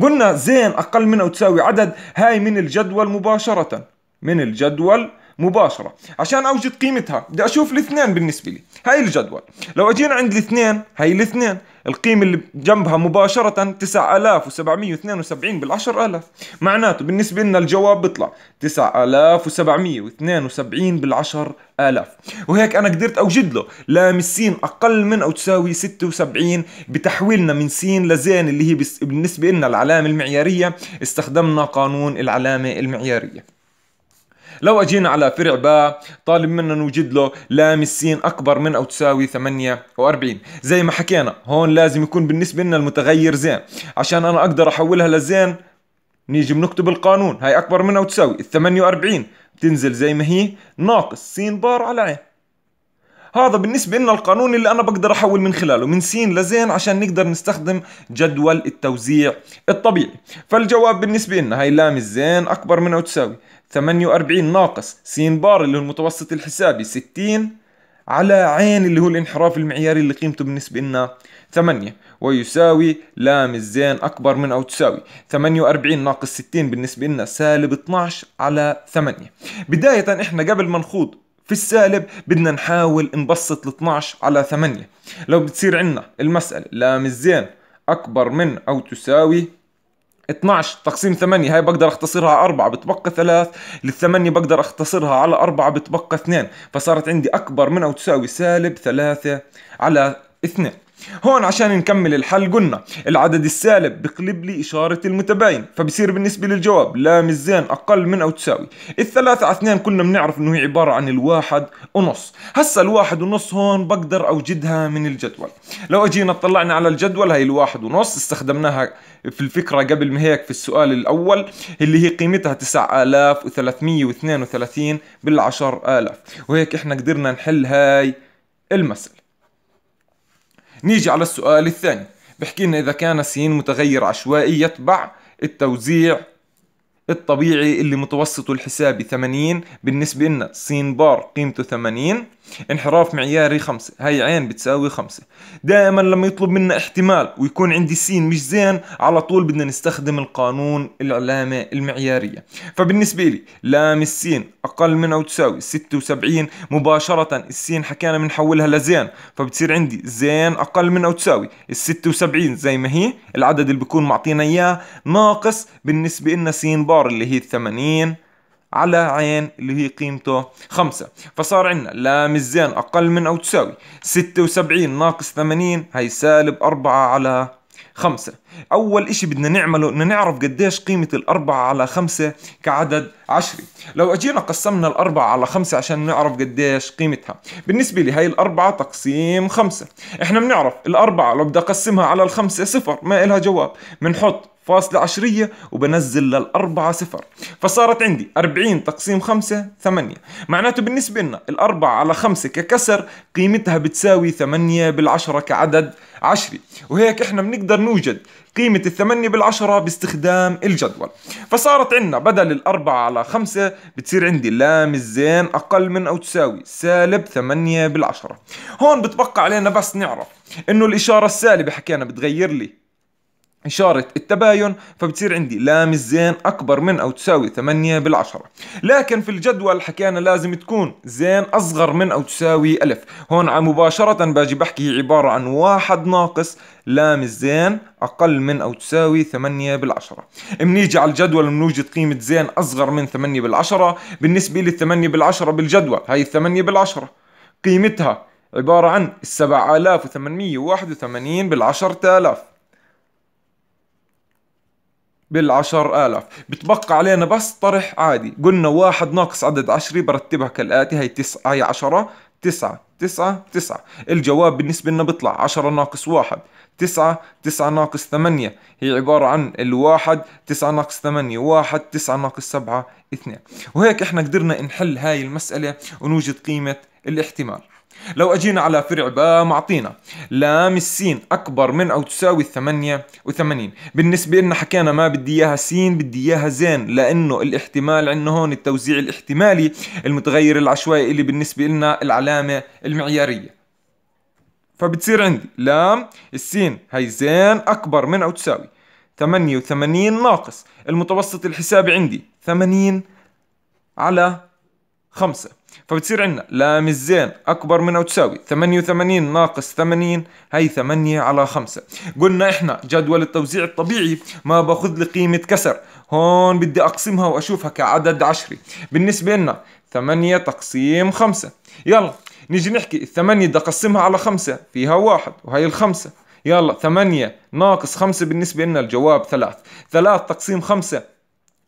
قلنا زين أقل من أو تساوي عدد هاي من الجدول مباشرة من الجدول مباشره عشان اوجد قيمتها بدي اشوف الاثنين بالنسبه لي هاي الجدول لو اجينا عند الاثنين هاي الاثنين القيمة اللي جنبها مباشرة 9772 بال 10000 معناته بالنسبة لنا الجواب بيطلع 9772 بال 10000 وهيك أنا قدرت أوجد له لام السين أقل من أو تساوي 76 بتحويلنا من سين لزين اللي هي بالنسبة لنا العلامة المعيارية استخدمنا قانون العلامة المعيارية لو اجينا على فرع باء طالب منا نوجد له لام السين اكبر من او تساوي 48 زي ما حكينا هون لازم يكون بالنسبه لنا المتغير زين عشان انا اقدر احولها لزين نيجي بنكتب القانون هاي اكبر من او تساوي ال 48 بتنزل زي ما هي ناقص س بار على عين هذا بالنسبة لنا القانون اللي أنا بقدر أحول من خلاله من سين لزين عشان نقدر نستخدم جدول التوزيع الطبيعي فالجواب بالنسبة لنا هي لام الزين أكبر من أو تساوي 48 ناقص س بار اللي هو المتوسط الحسابي 60 على عين اللي هو الانحراف المعياري اللي قيمته بالنسبة لنا 8 ويساوي لام الزين أكبر من أو تساوي 48 ناقص 60 بالنسبة لنا سالب 12 على 8 بداية إحنا قبل ما نخوض في السالب بدنا نحاول نبسط ال 12 على 8 لو بتصير عندنا المسألة الزين أكبر من أو تساوي 12 تقسيم 8 هاي بقدر اختصرها على 4 بتبقى 3 8 بقدر اختصرها على 4 بتبقى 2 فصارت عندي أكبر من أو تساوي سالب 3 على 2 هون عشان نكمل الحل قلنا العدد السالب بقلب لي إشارة المتباين فبصير بالنسبة للجواب لا مش زين أقل من أو تساوي الثلاثة على اثنين كنا بنعرف إنه هي عبارة عن الواحد ونص هسا الواحد ونص هون بقدر أوجدها من الجدول لو أجينا اطلعنا على الجدول هي الواحد ونص استخدمناها في الفكرة قبل ما هيك في السؤال الأول اللي هي قيمتها 9332 بالعشر آلاف وهيك إحنا قدرنا نحل هاي المسألة نيجي على السؤال الثاني بحكي لنا إذا كان س متغير عشوائي يتبع التوزيع الطبيعي اللي متوسطه الحسابي 80 بالنسبة لنا س بار قيمته 80 انحراف معياري خمسة هاي عين بتساوي خمسة دائما لما يطلب منا احتمال ويكون عندي سين مش زين على طول بدنا نستخدم القانون العلامة المعيارية فبالنسبة لي لام السين أقل من أو تساوي 76 مباشرة السين حكينا بنحولها لزين فبتصير عندي زين أقل من أو تساوي ال 76 زي ما هي العدد اللي بيكون معطينا إياه ناقص بالنسبة لنا سين بار اللي هي 80 على عين اللي هي قيمته خمسة فصار عندنا لام الزين أقل من أو تساوي ستة وسبعين ناقص ثمانين هي سالب أربعة على خمسة أول إشي بدنا نعمله إنه نعرف قديش قيمة الأربعة على خمسة كعدد عشري لو أجينا قسمنا الأربعة على خمسة عشان نعرف قديش قيمتها بالنسبة لي هاي الأربعة تقسيم خمسة إحنا بنعرف الأربعة لو بدي أقسمها على الخمسة صفر ما إلها جواب بنحط فاصلة عشرية وبنزل للأربعة صفر فصارت عندي 40 تقسيم خمسة ثمانية معناته بالنسبة لنا الأربعة على خمسة ككسر قيمتها بتساوي 8 بالعشرة كعدد عشري وهيك احنا بنقدر نوجد قيمة الثمانية بالعشرة باستخدام الجدول فصارت عندنا بدل الأربعة على خمسة بتصير عندي لام الزين أقل من أو تساوي سالب ثمانية بالعشرة هون بتبقى علينا بس نعرف إنه الإشارة السالبة حكينا بتغير لي إشارة التباين فبتصير عندي لام الزين أكبر من أو تساوي 8 بالعشرة لكن في الجدول حكينا لازم تكون زين أصغر من أو تساوي ألف هون مباشرة باجي بحكي هي عبارة عن واحد ناقص لام الزين أقل من أو تساوي 8 بالعشرة بنيجي على الجدول بنوجد قيمة زين أصغر من 8 بالعشرة بالنسبة لل 8 بالعشرة بالجدول هاي 8 بالعشرة قيمتها عبارة عن 7881 بالعشرة آلاف بالعشر آلاف بتبقى علينا بس طرح عادي قلنا واحد ناقص عدد عشري برتبها كالآتي هي تسعة هي عشرة تسعة تسعة تسعة الجواب بالنسبة لنا بيطلع عشرة ناقص واحد تسعة تسعة ناقص ثمانية هي عبارة عن الواحد تسعة ناقص ثمانية واحد تسعة ناقص سبعة اثنين وهيك احنا قدرنا نحل هاي المسألة ونوجد قيمة الاحتمال لو أجينا على فرع باء معطينا لام السين أكبر من أو تساوي الثمانية وثمانين بالنسبة لنا حكينا ما بدي إياها سين بدي إياها زين لأنه الاحتمال عندنا هون التوزيع الاحتمالي المتغير العشوائي اللي بالنسبة لنا العلامة المعيارية فبتصير عندي لام السين هي زين أكبر من أو تساوي 88 ناقص المتوسط الحسابي عندي 80 على 5 فبتصير عندنا لام الزين اكبر من او تساوي 88 ناقص 80 هي 8 على 5 قلنا احنا جدول التوزيع الطبيعي ما باخذ لي قيمه كسر هون بدي اقسمها واشوفها كعدد عشري بالنسبه لنا 8 تقسيم 5 يلا نيجي نحكي ال 8 بدي اقسمها على 5 فيها 1 وهي ال 5 يلا 8 ناقص 5 بالنسبه لنا الجواب 3 3 تقسيم 5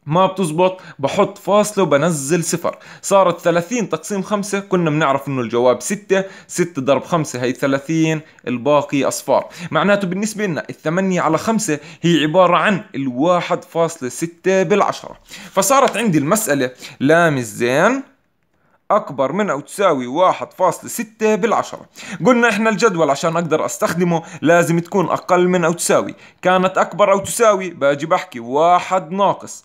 ما بتزبط بحط فاصلة وبنزل صفر صارت 30 تقسيم 5 كنا بنعرف انه الجواب 6 6 ضرب 5 هي 30 الباقي اصفار معناته بالنسبة لنا الثمانية على 5 هي عبارة عن ال 1.6 بالعشرة فصارت عندي المسألة لام الزين أكبر من أو تساوي 1.6 بالعشرة قلنا إحنا الجدول عشان أقدر أستخدمه لازم تكون أقل من أو تساوي كانت أكبر أو تساوي باجي بحكي واحد ناقص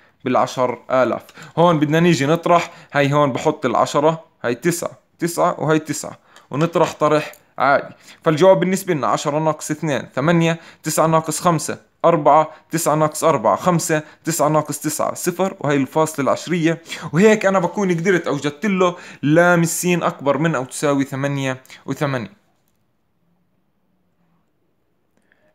بالعشر آلاف هون بدنا نيجي نطرح هاي هون بحط العشرة هاي تسعة تسعة وهي تسعة ونطرح طرح عادي فالجواب بالنسبة لنا 10 ناقص 2 8 9 ناقص 5 4 9 ناقص 4 5 9 ناقص 9 صفر وهي الفاصلة العشرية وهيك أنا بكون قدرت أوجدت له لام السين أكبر من أو تساوي 8 و8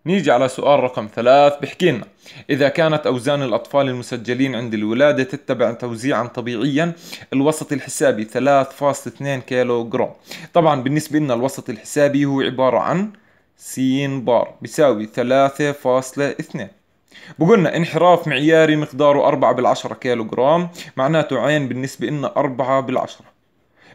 نيجي على سؤال رقم ثلاث بحكي لنا إذا كانت أوزان الأطفال المسجلين عند الولادة تتبع توزيعا طبيعيا الوسط الحسابي 3.2 كيلو جرام طبعا بالنسبة لنا الوسط الحسابي هو عبارة عن س بار بيساوي 3.2 بقولنا انحراف معياري مقداره 4 بالعشرة كيلو جرام معناته عين بالنسبة لنا 4 بالعشرة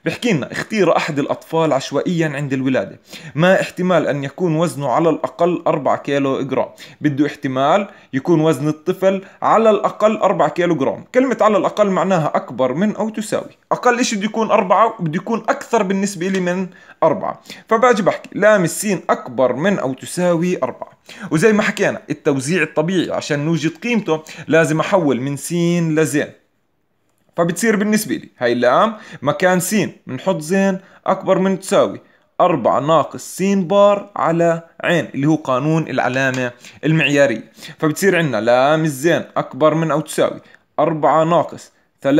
بحكي لنا اختير أحد الأطفال عشوائيا عند الولادة ما احتمال أن يكون وزنه على الأقل 4 كيلو جرام بده احتمال يكون وزن الطفل على الأقل 4 كيلو جرام كلمة على الأقل معناها أكبر من أو تساوي أقل شيء بده يكون 4 وبده يكون أكثر بالنسبة لي من 4 فباجي بحكي لام السين أكبر من أو تساوي 4 وزي ما حكينا التوزيع الطبيعي عشان نوجد قيمته لازم أحول من سين لزين فبتصير بالنسبة لي هاي اللام مكان سين بنحط زين أكبر من تساوي 4 ناقص سين بار على عين اللي هو قانون العلامة المعيارية فبتصير عندنا لام الزين أكبر من أو تساوي 4 ناقص 3.2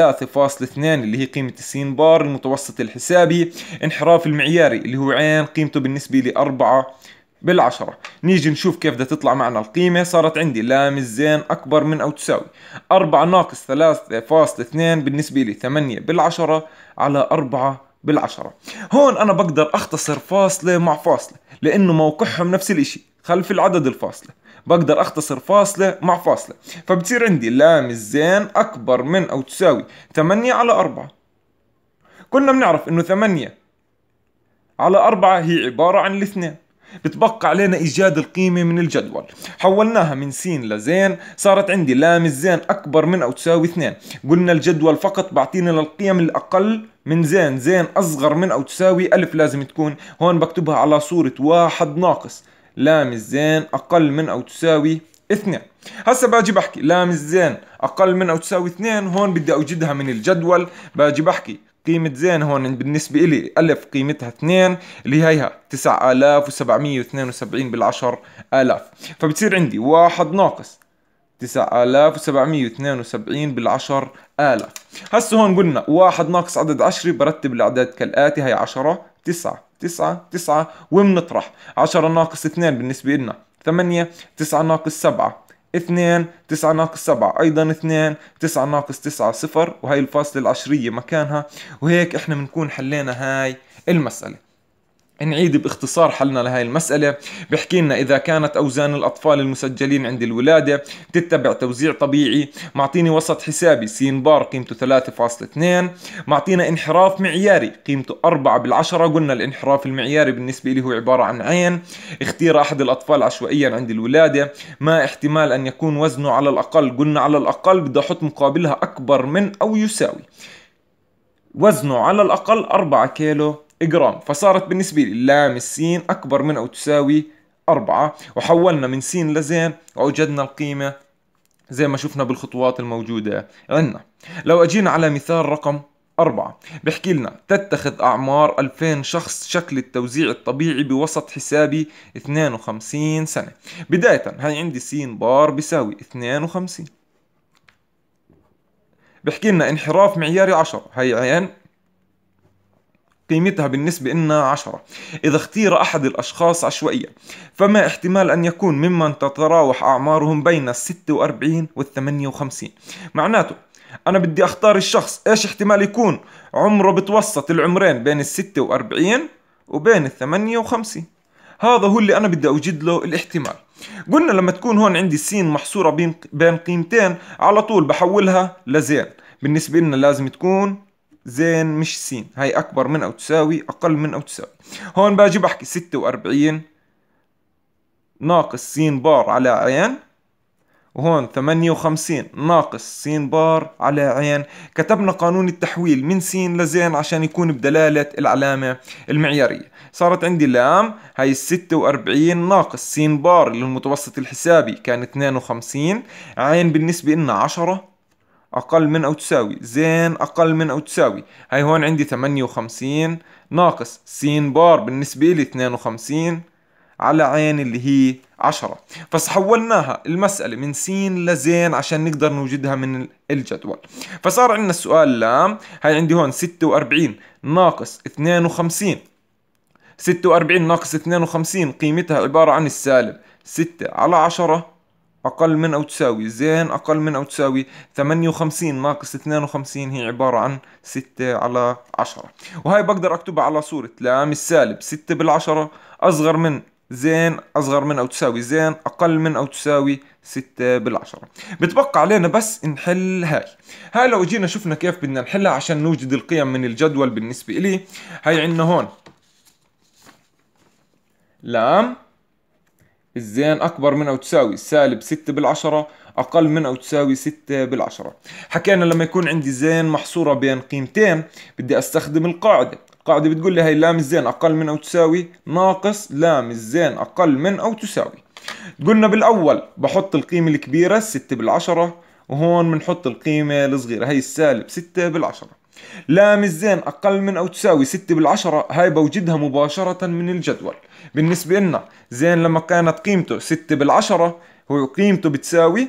اللي هي قيمة السين بار المتوسط الحسابي انحراف المعياري اللي هو عين قيمته بالنسبة لي 4 بالعشرة نيجي نشوف كيف بدها تطلع معنا القيمة صارت عندي لام الزين أكبر من أو تساوي أربعة ناقص ثلاثة فاصل اثنين بالنسبة لي ثمانية بالعشرة على أربعة بالعشرة هون أنا بقدر أختصر فاصلة مع فاصلة لأنه موقعهم نفس الإشي خلف العدد الفاصلة بقدر أختصر فاصلة مع فاصلة فبتصير عندي لام الزين أكبر من أو تساوي 8 على 4 كنا بنعرف إنه 8 على 4 هي عبارة عن الاثنين بتبقى علينا إيجاد القيمة من الجدول حولناها من س لزين صارت عندي لام الزين أكبر من أو تساوي اثنين قلنا الجدول فقط بعطينا للقيم الأقل من زين زين أصغر من أو تساوي ألف لازم تكون هون بكتبها على صورة واحد ناقص لام الزين أقل من أو تساوي اثنين هسا باجي بحكي لام الزين أقل من أو تساوي اثنين هون بدي أوجدها من الجدول باجي بحكي قيمة زين هون بالنسبة إلي ألف قيمتها اثنين اللي هيها تسعة آلاف وسبعمية واثنين وسبعين بالعشر آلاف فبتصير عندي واحد ناقص تسعة آلاف وسبعمية واثنين وسبعين بالعشر آلاف هسه هون قلنا واحد ناقص عدد عشري برتب الأعداد كالآتي هي عشرة تسعة تسعة تسعة ومنطرح عشرة ناقص اثنين بالنسبة لنا ثمانية تسعة ناقص سبعة 2 9 ناقص 7 ايضا 2 9 ناقص 9 صفر وهي الفاصلة العشرية مكانها وهيك احنا بنكون حلينا هاي المسألة نعيد باختصار حلنا لهي المسألة بحكي لنا إذا كانت أوزان الأطفال المسجلين عند الولادة بتتبع توزيع طبيعي معطيني وسط حسابي س بار قيمته 3.2 معطينا انحراف معياري قيمته 4 بالعشرة قلنا الانحراف المعياري بالنسبة لي هو عبارة عن عين اختير أحد الأطفال عشوائيا عند الولادة ما احتمال أن يكون وزنه على الأقل قلنا على الأقل بدي أحط مقابلها أكبر من أو يساوي وزنه على الأقل 4 كيلو جرام فصارت بالنسبة لي لام السين أكبر من أو تساوي أربعة وحولنا من سين لزين وأوجدنا القيمة زي ما شفنا بالخطوات الموجودة عندنا لو أجينا على مثال رقم أربعة بحكي لنا تتخذ أعمار 2000 شخص شكل التوزيع الطبيعي بوسط حسابي 52 سنة بداية هاي عندي سين بار بيساوي 52 بحكي لنا انحراف معياري 10 هي عين قيمتها بالنسبة لنا عشرة إذا اختير أحد الأشخاص عشوائيا فما احتمال أن يكون ممن تتراوح أعمارهم بين الستة وأربعين والثمانية وخمسين معناته أنا بدي أختار الشخص إيش احتمال يكون عمره بتوسط العمرين بين الستة وأربعين وبين الثمانية وخمسين هذا هو اللي أنا بدي أوجد له الاحتمال قلنا لما تكون هون عندي سين محصورة بين قيمتين على طول بحولها لزين بالنسبة لنا لازم تكون زين مش س هاي أكبر من أو تساوي أقل من أو تساوي هون باجي بحكي 46 ناقص س بار على عين وهون 58 ناقص س بار على عين كتبنا قانون التحويل من س لزين عشان يكون بدلالة العلامة المعيارية صارت عندي لام هاي 46 ناقص س بار اللي هو المتوسط الحسابي كان 52 عين بالنسبة لنا 10 أقل من أو تساوي زين أقل من أو تساوي هاي هون عندي 58 ناقص س بار بالنسبة لي 52 على عين اللي هي 10 فحولناها المسألة من س لزين عشان نقدر نوجدها من الجدول فصار عندنا السؤال لام هاي عندي هون 46 ناقص 52 46 ناقص 52 قيمتها عبارة عن السالب 6 على 10 أقل من أو تساوي زين أقل من أو تساوي 58 ناقص 52 هي عبارة عن 6 على 10 وهي بقدر أكتبها على صورة لام السالب 6 بالعشرة أصغر من زين أصغر من أو تساوي زين أقل من أو تساوي 6 بالعشرة بتبقى علينا بس نحل هاي هاي لو جينا شفنا كيف بدنا نحلها عشان نوجد القيم من الجدول بالنسبة إلي هاي عندنا هون لام الزين أكبر من أو تساوي سالب 6 بالعشرة أقل من أو تساوي 6 بالعشرة حكينا لما يكون عندي زين محصورة بين قيمتين بدي أستخدم القاعدة القاعدة بتقول لي هي لام الزين أقل من أو تساوي ناقص لام الزين أقل من أو تساوي قلنا بالأول بحط القيمة الكبيرة 6 بالعشرة وهون بنحط القيمة الصغيرة هي السالب 6 بالعشرة لا ميزان أقل من أو تساوي 6 بالعشرة هاي بوجدها مباشرة من الجدول بالنسبة لنا زين لما كانت قيمته 6 بالعشرة هو قيمته بتساوي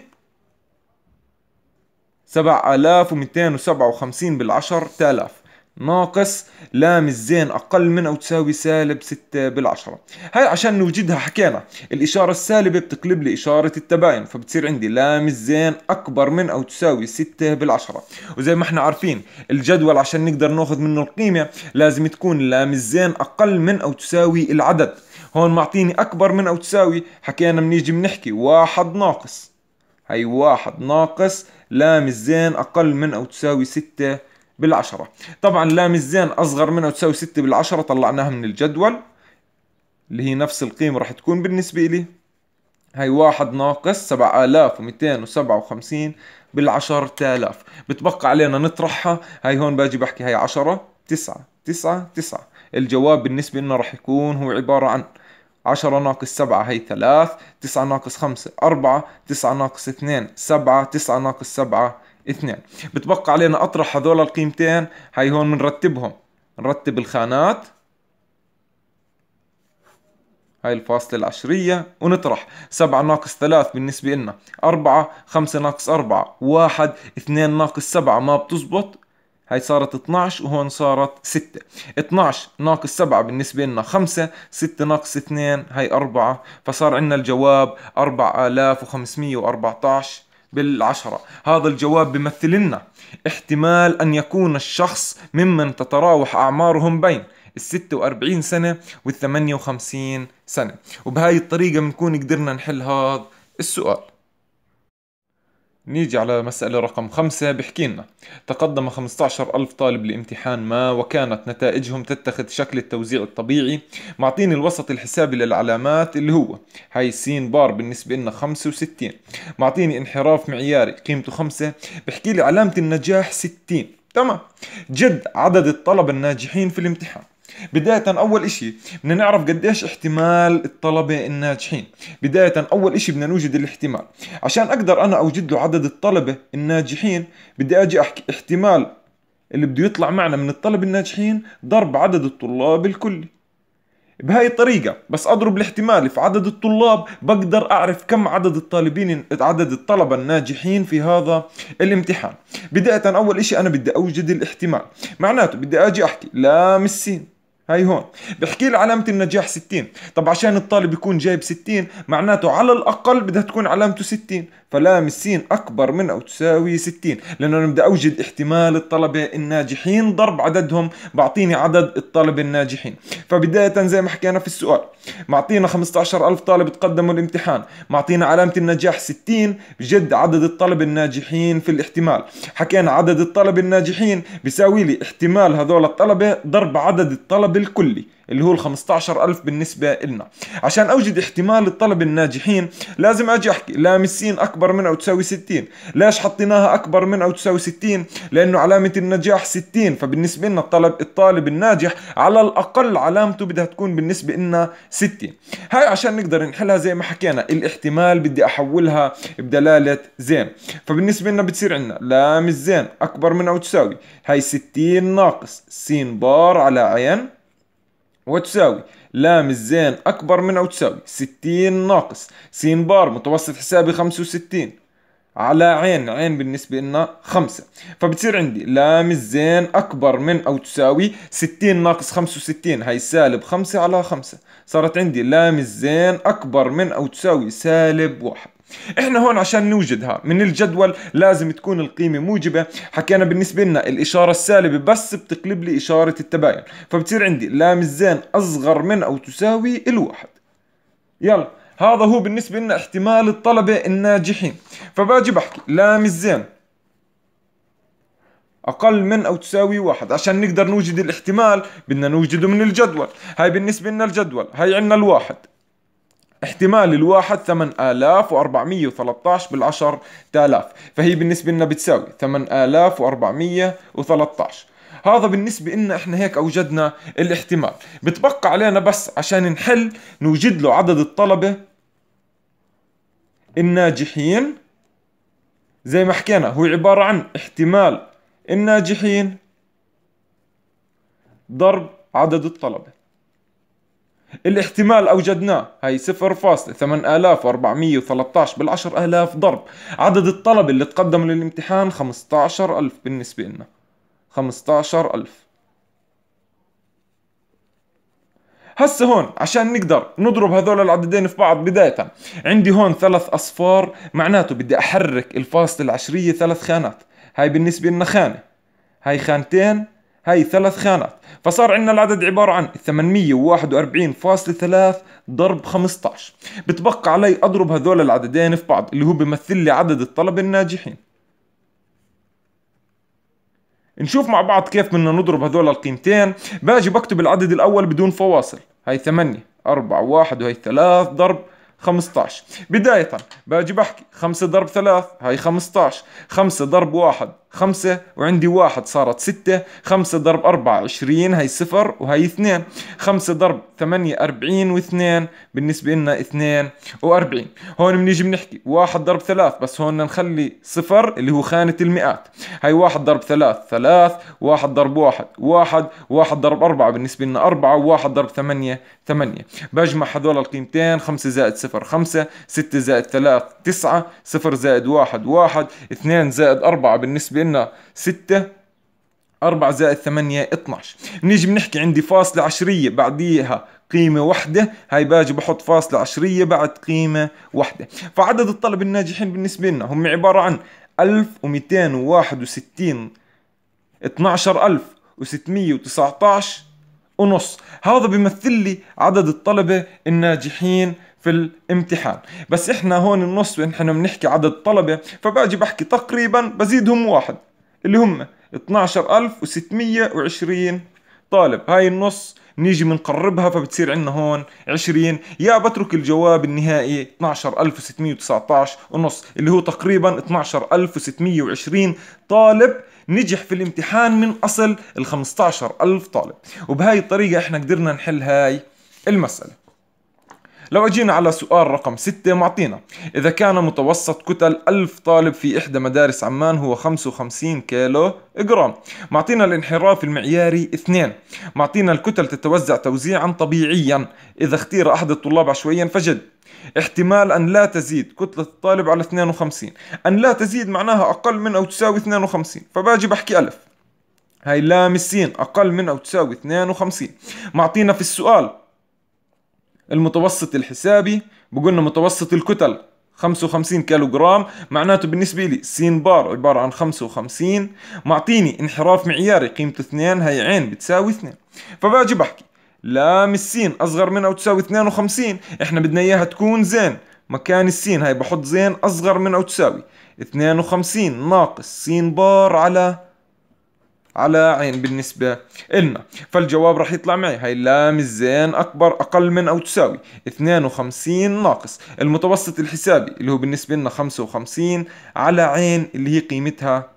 7257 بالعشر تالاف ناقص لام الزين أقل من أو تساوي سالب 6 بالعشرة هاي عشان نوجدها حكينا الإشارة السالبة بتقلب لإشارة التباين فبتصير عندي لام الزين أكبر من أو تساوي 6 بالعشرة وزي ما احنا عارفين الجدول عشان نقدر ناخذ منه القيمة لازم تكون لام الزين أقل من أو تساوي العدد هون معطيني أكبر من أو تساوي حكينا بنيجي بنحكي واحد ناقص هي واحد ناقص لام الزين أقل من أو تساوي 6 بالعشرة طبعا لام الزين أصغر منها تساوي ستة بالعشرة طلعناها من الجدول اللي هي نفس القيمة راح تكون بالنسبة لي هاي واحد ناقص سبعة آلاف ومئتين وسبعة وخمسين بالعشرة آلاف بتبقى علينا نطرحها هاي هون باجي بحكي هاي عشرة تسعة تسعة تسعة الجواب بالنسبة لنا راح يكون هو عبارة عن عشرة ناقص سبعة هي ثلاث تسعة ناقص خمسة أربعة تسعة ناقص اثنين سبعة تسعة ناقص سبعة اثنين بتبقى علينا اطرح هذول القيمتين هاي هون بنرتبهم نرتب الخانات هاي الفاصلة العشرية ونطرح سبعة ناقص ثلاث بالنسبة لنا أربعة خمسة ناقص أربعة واحد اثنين ناقص سبعة ما بتزبط هاي صارت 12 وهون صارت 6 12 ناقص 7 بالنسبة لنا 5 6 ناقص 2 هاي 4 فصار عندنا الجواب 4514 بالعشرة هذا الجواب بيمثل لنا احتمال أن يكون الشخص ممن تتراوح أعمارهم بين ال 46 سنة وال 58 سنة وبهاي الطريقة بنكون قدرنا نحل هذا السؤال نيجي على مسألة رقم خمسة بحكي لنا تقدم 15 ألف طالب لامتحان ما وكانت نتائجهم تتخذ شكل التوزيع الطبيعي معطيني الوسط الحسابي للعلامات اللي هو هاي سين بار بالنسبة لنا 65 معطيني انحراف معياري قيمته 5 بحكي لي علامة النجاح 60 تمام جد عدد الطلبة الناجحين في الامتحان بداية أول إشي بدنا نعرف قديش احتمال الطلبة الناجحين بداية أول إشي بدنا نوجد الاحتمال عشان أقدر أنا أوجد له عدد الطلبة الناجحين بدي أجي أحكي احتمال اللي بده يطلع معنا من الطلبة الناجحين ضرب عدد الطلاب الكلي بهاي الطريقة بس أضرب الاحتمال في عدد الطلاب بقدر أعرف كم عدد الطالبين عدد الطلبة الناجحين في هذا الامتحان بداية أول إشي أنا بدي أوجد الاحتمال معناته بدي أجي أحكي لام السين هاي هون بحكي لي علامة النجاح 60 طب عشان الطالب يكون جايب 60 معناته على الأقل بدها تكون علامته 60 فلام السين أكبر من أو تساوي 60 لأنه أنا بدي أوجد احتمال الطلبة الناجحين ضرب عددهم بعطيني عدد الطلبة الناجحين فبداية زي ما حكينا في السؤال معطينا 15000 طالب تقدموا الامتحان معطينا علامة النجاح 60 بجد عدد الطلبة الناجحين في الاحتمال حكينا عدد الطلبة الناجحين بيساوي لي احتمال هذول الطلبة ضرب عدد الطلبة بالكلي اللي هو ال 15000 بالنسبة لنا عشان أوجد احتمال الطلب الناجحين لازم أجي أحكي لا السين أكبر من أو تساوي 60 ليش حطيناها أكبر من أو تساوي 60 لأنه علامة النجاح 60 فبالنسبة لنا الطلب الطالب الناجح على الأقل علامته بدها تكون بالنسبة لنا 60 هاي عشان نقدر نحلها زي ما حكينا الاحتمال بدي أحولها بدلالة زين فبالنسبة لنا بتصير عندنا لام الزين أكبر من أو تساوي هاي 60 ناقص س بار على عين وتساوي لام الزين أكبر من أو تساوي ستين ناقص سين بار متوسط حسابي خمسة وستين على عين عين بالنسبة لنا خمسة فبتصير عندي لام الزين أكبر من أو تساوي ستين ناقص خمسة وستين هاي سالب خمسة على خمسة صارت عندي لام الزين أكبر من أو تساوي سالب واحد احنا هون عشان نوجدها من الجدول لازم تكون القيمة موجبة حكينا بالنسبة لنا الإشارة السالبة بس بتقلب لي إشارة التباين فبتصير عندي لام الزين أصغر من أو تساوي الواحد يلا هذا هو بالنسبة لنا احتمال الطلبة الناجحين فباجي بحكي لام الزين أقل من أو تساوي واحد عشان نقدر نوجد الاحتمال بدنا نوجده من الجدول هاي بالنسبة لنا الجدول هاي عنا الواحد احتمال الواحد 8413 بالعشر تالاف فهي بالنسبة لنا بتساوي 8413 هذا بالنسبة إلنا إحنا هيك أوجدنا الاحتمال بتبقى علينا بس عشان نحل نوجد له عدد الطلبة الناجحين زي ما حكينا هو عبارة عن احتمال الناجحين ضرب عدد الطلبة الاحتمال أوجدناه هاي 0.8413 بالعشر آلاف ضرب عدد الطلبة اللي تقدموا للامتحان 15000 بالنسبة لنا 15000 هسه هون عشان نقدر نضرب هذول العددين في بعض بداية عندي هون ثلاث أصفار معناته بدي أحرك الفاصلة العشرية ثلاث خانات هاي بالنسبة لنا خانة هاي خانتين هاي ثلاث خانات فصار عندنا العدد عبارة عن 841.3 ضرب 15 بتبقى علي أضرب هذول العددين في بعض اللي هو بيمثل لي عدد الطلبة الناجحين نشوف مع بعض كيف بدنا نضرب هذول القيمتين باجي بكتب العدد الأول بدون فواصل هاي 8 4 1 وهي 3 ضرب 15 بداية باجي بحكي 5 ضرب 3 هاي 15 5 ضرب 1 خمسة وعندي واحد صارت ستة خمسة ضرب أربعة عشرين هاي صفر وهي اثنين خمسة ضرب ثمانية أربعين واثنين بالنسبة لنا اثنين وأربعين هون بنيجي بنحكي واحد ضرب ثلاث بس هون نخلي صفر اللي هو خانة المئات هاي واحد ضرب ثلاث ثلاث واحد ضرب واحد واحد واحد ضرب أربعة بالنسبة لنا أربعة وواحد ضرب ثمانية ثمانية بجمع هذول القيمتين خمسة زائد صفر خمسة ستة زائد ثلاث تسعة صفر زائد واحد واحد اثنين زائد أربعة بالنسبة لنا 6 4 زائد 8 12 بنيجي بنحكي عندي فاصلة عشرية بعديها قيمة واحدة هاي باجي بحط فاصلة عشرية بعد قيمة واحدة فعدد الطلبة الناجحين بالنسبة لنا هم عبارة عن 1261 12619 ونص هذا بيمثل لي عدد الطلبة الناجحين في الامتحان بس احنا هون النص احنا بنحكي عدد طلبة فباجي بحكي تقريبا بزيدهم واحد اللي هم 12620 طالب هاي النص نيجي بنقربها فبتصير عندنا هون 20 يا بترك الجواب النهائي 12619 ونص اللي هو تقريبا 12620 طالب نجح في الامتحان من اصل ال 15000 طالب وبهاي الطريقه احنا قدرنا نحل هاي المساله لو اجينا على سؤال رقم 6 معطينا اذا كان متوسط كتل 1000 طالب في احدى مدارس عمان هو 55 كيلو جرام معطينا الانحراف المعياري 2 معطينا الكتل تتوزع توزيعا طبيعيا اذا اختير احد الطلاب عشوائيا فجد احتمال أن لا تزيد كتلة الطالب على 52 أن لا تزيد معناها أقل من أو تساوي 52 فباجي بحكي ألف هاي لام السين أقل من أو تساوي 52 معطينا في السؤال المتوسط الحسابي بقولنا متوسط الكتل 55 كيلو جرام معناته بالنسبة لي س بار عبارة عن 55 معطيني انحراف معياري قيمته 2 هي عين بتساوي 2 فباجي بحكي لام السين أصغر من أو تساوي 52 إحنا بدنا إياها تكون زين مكان السين هاي بحط زين أصغر من أو تساوي 52 ناقص س بار على على عين بالنسبة لنا فالجواب رح يطلع معي هاي اللام الزين أكبر أقل من أو تساوي 52 ناقص المتوسط الحسابي اللي هو بالنسبة لنا 55 على عين اللي هي قيمتها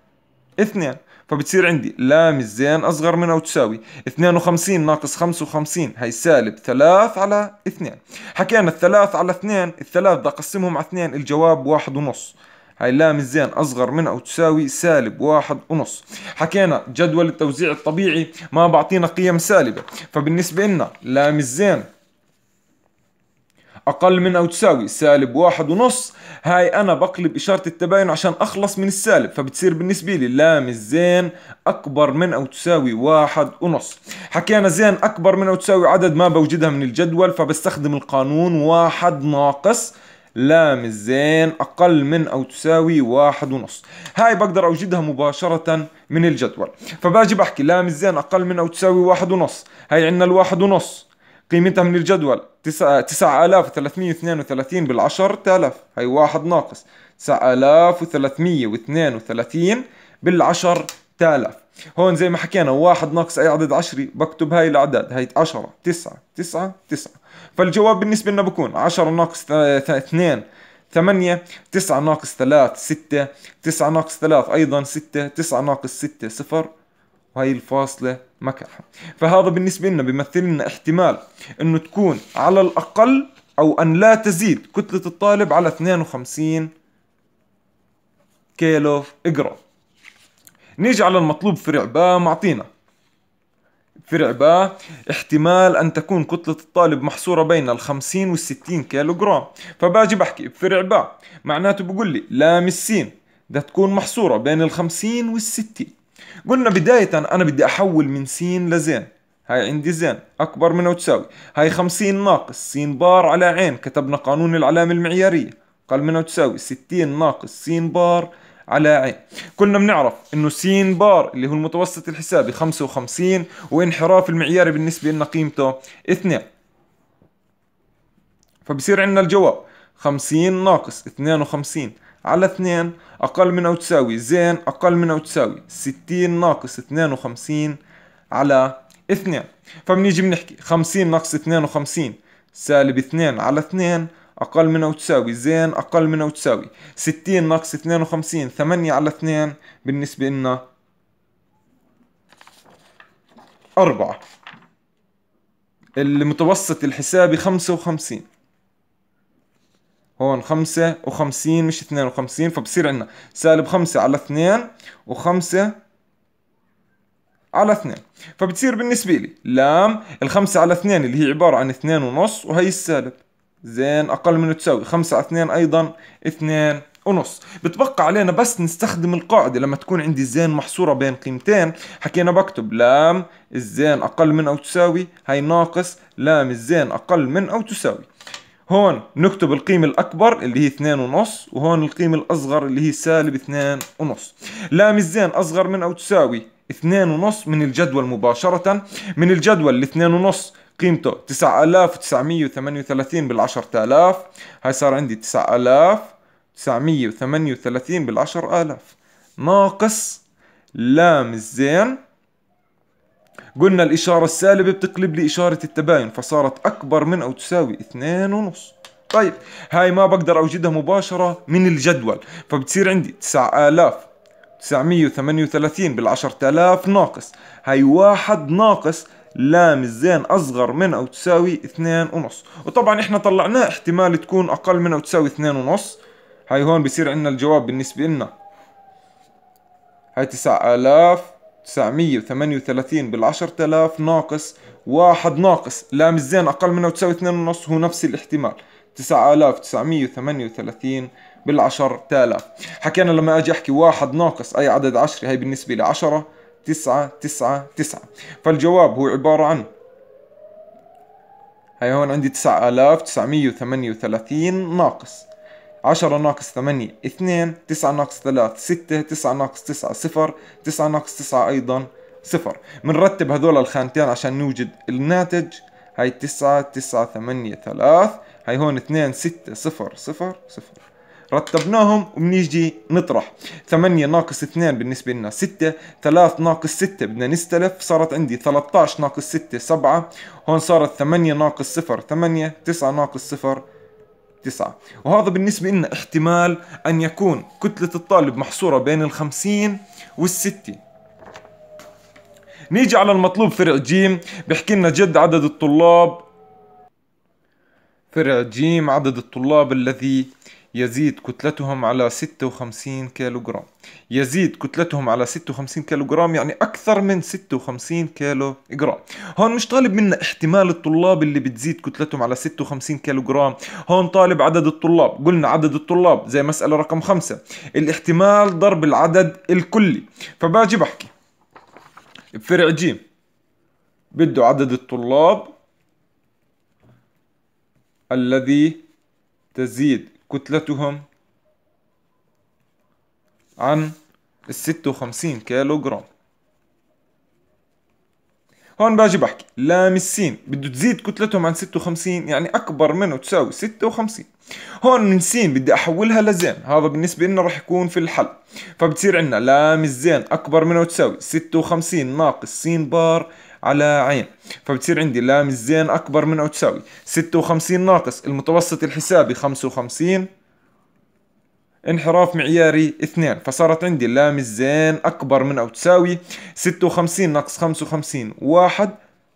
2 فبتصير عندي لام الزين أصغر من أو تساوي 52 ناقص 55 هي سالب 3 على 2 حكينا الثلاث على 2 الثلاث بدي أقسمهم على 2 الجواب واحد ونص هاي اللام الزين أصغر من أو تساوي سالب واحد ونص حكينا جدول التوزيع الطبيعي ما بعطينا قيم سالبة فبالنسبة لنا لام الزين أقل من أو تساوي سالب واحد ونص هاي أنا بقلب إشارة التباين عشان أخلص من السالب فبتصير بالنسبة لي لام الزين أكبر من أو تساوي واحد ونص حكينا زين أكبر من أو تساوي عدد ما بوجدها من الجدول فبستخدم القانون واحد ناقص لام الزين أقل من أو تساوي واحد ونص هاي بقدر أوجدها مباشرة من الجدول فباجي بحكي لام الزين أقل من أو تساوي واحد ونص هاي عندنا الواحد ونص قيمتها من الجدول تسعة, تسعة آلاف وثلاثمية واثنين وثلاثين بالعشر تالاف هاي واحد ناقص تسعة آلاف وثلاثمية واثنين وثلاثين بالعشر تالاف هون زي ما حكينا واحد ناقص أي عدد عشري بكتب هاي الأعداد هاي عشرة تسعة تسعة تسعة فالجواب بالنسبة لنا بكون 10 ناقص 2 8 9 ناقص 3 6 9 ناقص 3 أيضا 6 9 ناقص 6 0 وهي الفاصلة مكانها فهذا بالنسبة لنا بيمثل لنا احتمال انه تكون على الأقل أو أن لا تزيد كتلة الطالب على 52 كيلو جرام نيجي على المطلوب فرع ب معطينا في رعبة احتمال أن تكون كتلة الطالب محصورة بين ال 50 وال 60 كيلو جرام فباجي بحكي في رعبة معناته بقول لي لام السين بدها تكون محصورة بين ال 50 60 قلنا بداية أنا بدي أحول من سين لزين هاي عندي زين أكبر من أو تساوي هاي 50 ناقص س بار على عين كتبنا قانون العلامة المعيارية أقل من أو تساوي 60 ناقص س بار على عين كلنا بنعرف انه س بار اللي هو المتوسط الحسابي 55 وانحراف المعياري بالنسبه لنا قيمته 2 فبصير عندنا الجواب 50 ناقص 52 على 2 أقل من أو تساوي زين أقل من أو تساوي 60 ناقص 52 على 2 فبنيجي بنحكي 50 ناقص 52 سالب 2 على 2 أقل او وتساوي زين أقل او وتساوي ستين ناقص اثنين وخمسين ثمانية على اثنين بالنسبة لنا أربعة المتوسط الحسابي خمسة وخمسين هون خمسة وخمسين مش اثنين وخمسين فبصير عندنا سالب خمسة على اثنين وخمسة على اثنين فبتصير بالنسبة لي لام الخمسة على اثنين اللي هي عبارة عن اثنين ونص وهي السالب زين اقل منه تساوي 5 على 2 ايضا 2 ونص بتبقى علينا بس نستخدم القاعدة لما تكون عندي زين محصورة بين قيمتين حكينا بكتب لام الزين أقل من أو تساوي هي ناقص لام الزين أقل من أو تساوي هون نكتب القيمة الأكبر اللي هي اثنين ونص وهون القيمة الأصغر اللي هي سالب اثنين ونص لام الزين أصغر من أو تساوي اثنين ونص من الجدول مباشرة من الجدول الاثنين ونص قيمته 9938 بال 10000 هاي صار عندي 9938 بال 10000 ناقص لام الزين قلنا الإشارة السالبة بتقلب لي إشارة التباين فصارت أكبر من أو تساوي اثنين ونص طيب هاي ما بقدر أوجدها مباشرة من الجدول فبتصير عندي 9938 بالعشرة آلاف ناقص هاي واحد ناقص لام الزين اصغر من او تساوي 2.5 وطبعا احنا طلعناه احتمال تكون اقل من او تساوي 2.5 هاي هون بصير عندنا الجواب بالنسبة لنا هاي 9938 بال 10000 ناقص واحد ناقص لام الزين اقل من او تساوي ونص هو نفس الاحتمال 9938 بالعشر تالاف حكينا لما اجي احكي واحد ناقص اي عدد عشري هي بالنسبة لي 10 تسعة تسعة تسعة فالجواب هو عبارة عن هاي هون عندي تسعة آلاف تسعمية وثمانية وثلاثين ناقص عشرة ناقص ثمانية اثنين تسعة ناقص ثلاث ستة تسعة ناقص تسعة صفر تسعة ناقص تسعة أيضا صفر بنرتب هذول الخانتين عشان نوجد الناتج هاي تسعة تسعة ثمانية ثلاث هاي هون اثنين ستة صفر صفر صفر رتبناهم وبنيجي نطرح 8 ناقص 2 بالنسبة لنا 6 3 ناقص 6 بدنا نستلف صارت عندي 13 ناقص 6 7 هون صارت 8 ناقص 0 8 9 ناقص 0 9 وهذا بالنسبة لنا احتمال أن يكون كتلة الطالب محصورة بين ال 50 وال 6 نيجي على المطلوب فرع ج بحكي لنا جد عدد الطلاب فرع ج عدد الطلاب الذي يزيد كتلتهم على 56 كيلوغرام يزيد كتلتهم على 56 كيلوغرام يعني أكثر من 56 كيلوغرام هون مش طالب منا احتمال الطلاب اللي بتزيد كتلتهم على 56 كيلوغرام هون طالب عدد الطلاب قلنا عدد الطلاب زي مسألة رقم 5 الاحتمال ضرب العدد الكلي فباجي بحكي بفرع ج بده عدد الطلاب الذي تزيد كتلتهم عن الستة وخمسين كيلو جرام هون باجي بحكي لام السين بده تزيد كتلتهم عن 56 يعني اكبر منه تساوي 56 هون من سين بدي احولها لزين هذا بالنسبة لنا رح يكون في الحل فبتصير عندنا لام الزين اكبر منه تساوي 56 ناقص سين بار على عين فبتصير عندي لام الزين أكبر من أو تساوي 56 ناقص المتوسط الحسابي 55 انحراف معياري 2 فصارت عندي لام الزين أكبر من أو تساوي 56 ناقص 55 1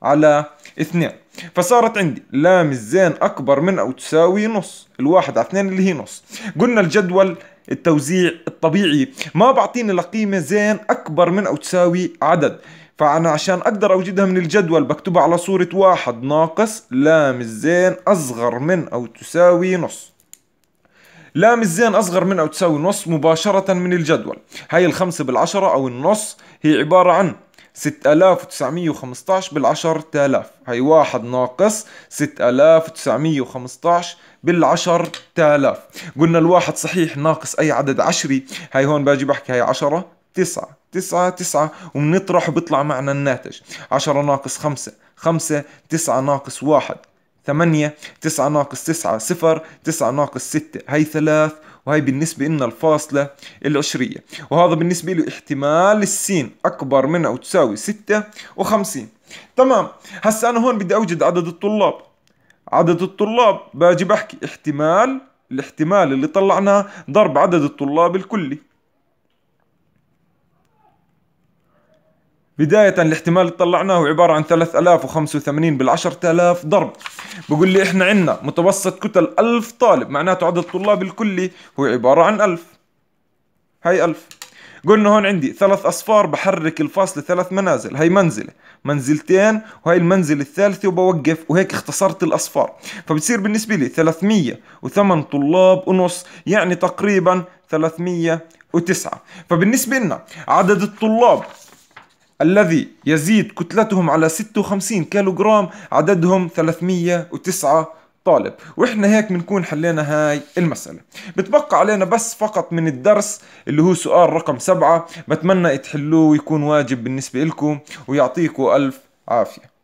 على 2 فصارت عندي لام الزين أكبر من أو تساوي نص الواحد على 2 اللي هي نص قلنا الجدول التوزيع الطبيعي ما بعطيني لقيمة زين أكبر من أو تساوي عدد فأنا عشان أقدر أوجدها من الجدول بكتبها على صورة واحد ناقص لام الزين أصغر من أو تساوي نص لام الزين أصغر من أو تساوي نص مباشرة من الجدول هاي الخمسة بالعشرة أو النص هي عبارة عن 6915 بالعشر تالاف هاي واحد ناقص 6915 بالعشر تالاف قلنا الواحد صحيح ناقص أي عدد عشري هاي هون باجي بحكي هاي عشرة تسعة تسعة تسعة وبنطرح وبيطلع معنا الناتج عشرة ناقص خمسة خمسة تسعة ناقص واحد ثمانية تسعة ناقص تسعة صفر تسعة ناقص ستة هي ثلاث وهي بالنسبة لنا الفاصلة العشرية وهذا بالنسبة له احتمال السين أكبر من أو تساوي ستة وخمسين تمام هسا أنا هون بدي أوجد عدد الطلاب عدد الطلاب باجي بحكي احتمال الاحتمال اللي طلعناه ضرب عدد الطلاب الكلي بداية الاحتمال اللي طلعناه عبارة عن 3085 بال 10000 ضرب بقول لي احنا عندنا متوسط كتل 1000 طالب معناته عدد الطلاب الكلي هو عبارة عن 1000 هاي 1000 قلنا هون عندي ثلاث أصفار بحرك الفاصلة ثلاث منازل هاي منزلة منزلتين وهي المنزل الثالثة وبوقف وهيك اختصرت الأصفار فبتصير بالنسبة لي 308 طلاب ونص يعني تقريبا 309 فبالنسبة لنا عدد الطلاب الذي يزيد كتلتهم على 56 كيلوغرام عددهم 309 طالب واحنا هيك بنكون حلينا هاي المسألة بتبقى علينا بس فقط من الدرس اللي هو سؤال رقم سبعة بتمنى تحلوه ويكون واجب بالنسبة لكم ويعطيكم ألف عافية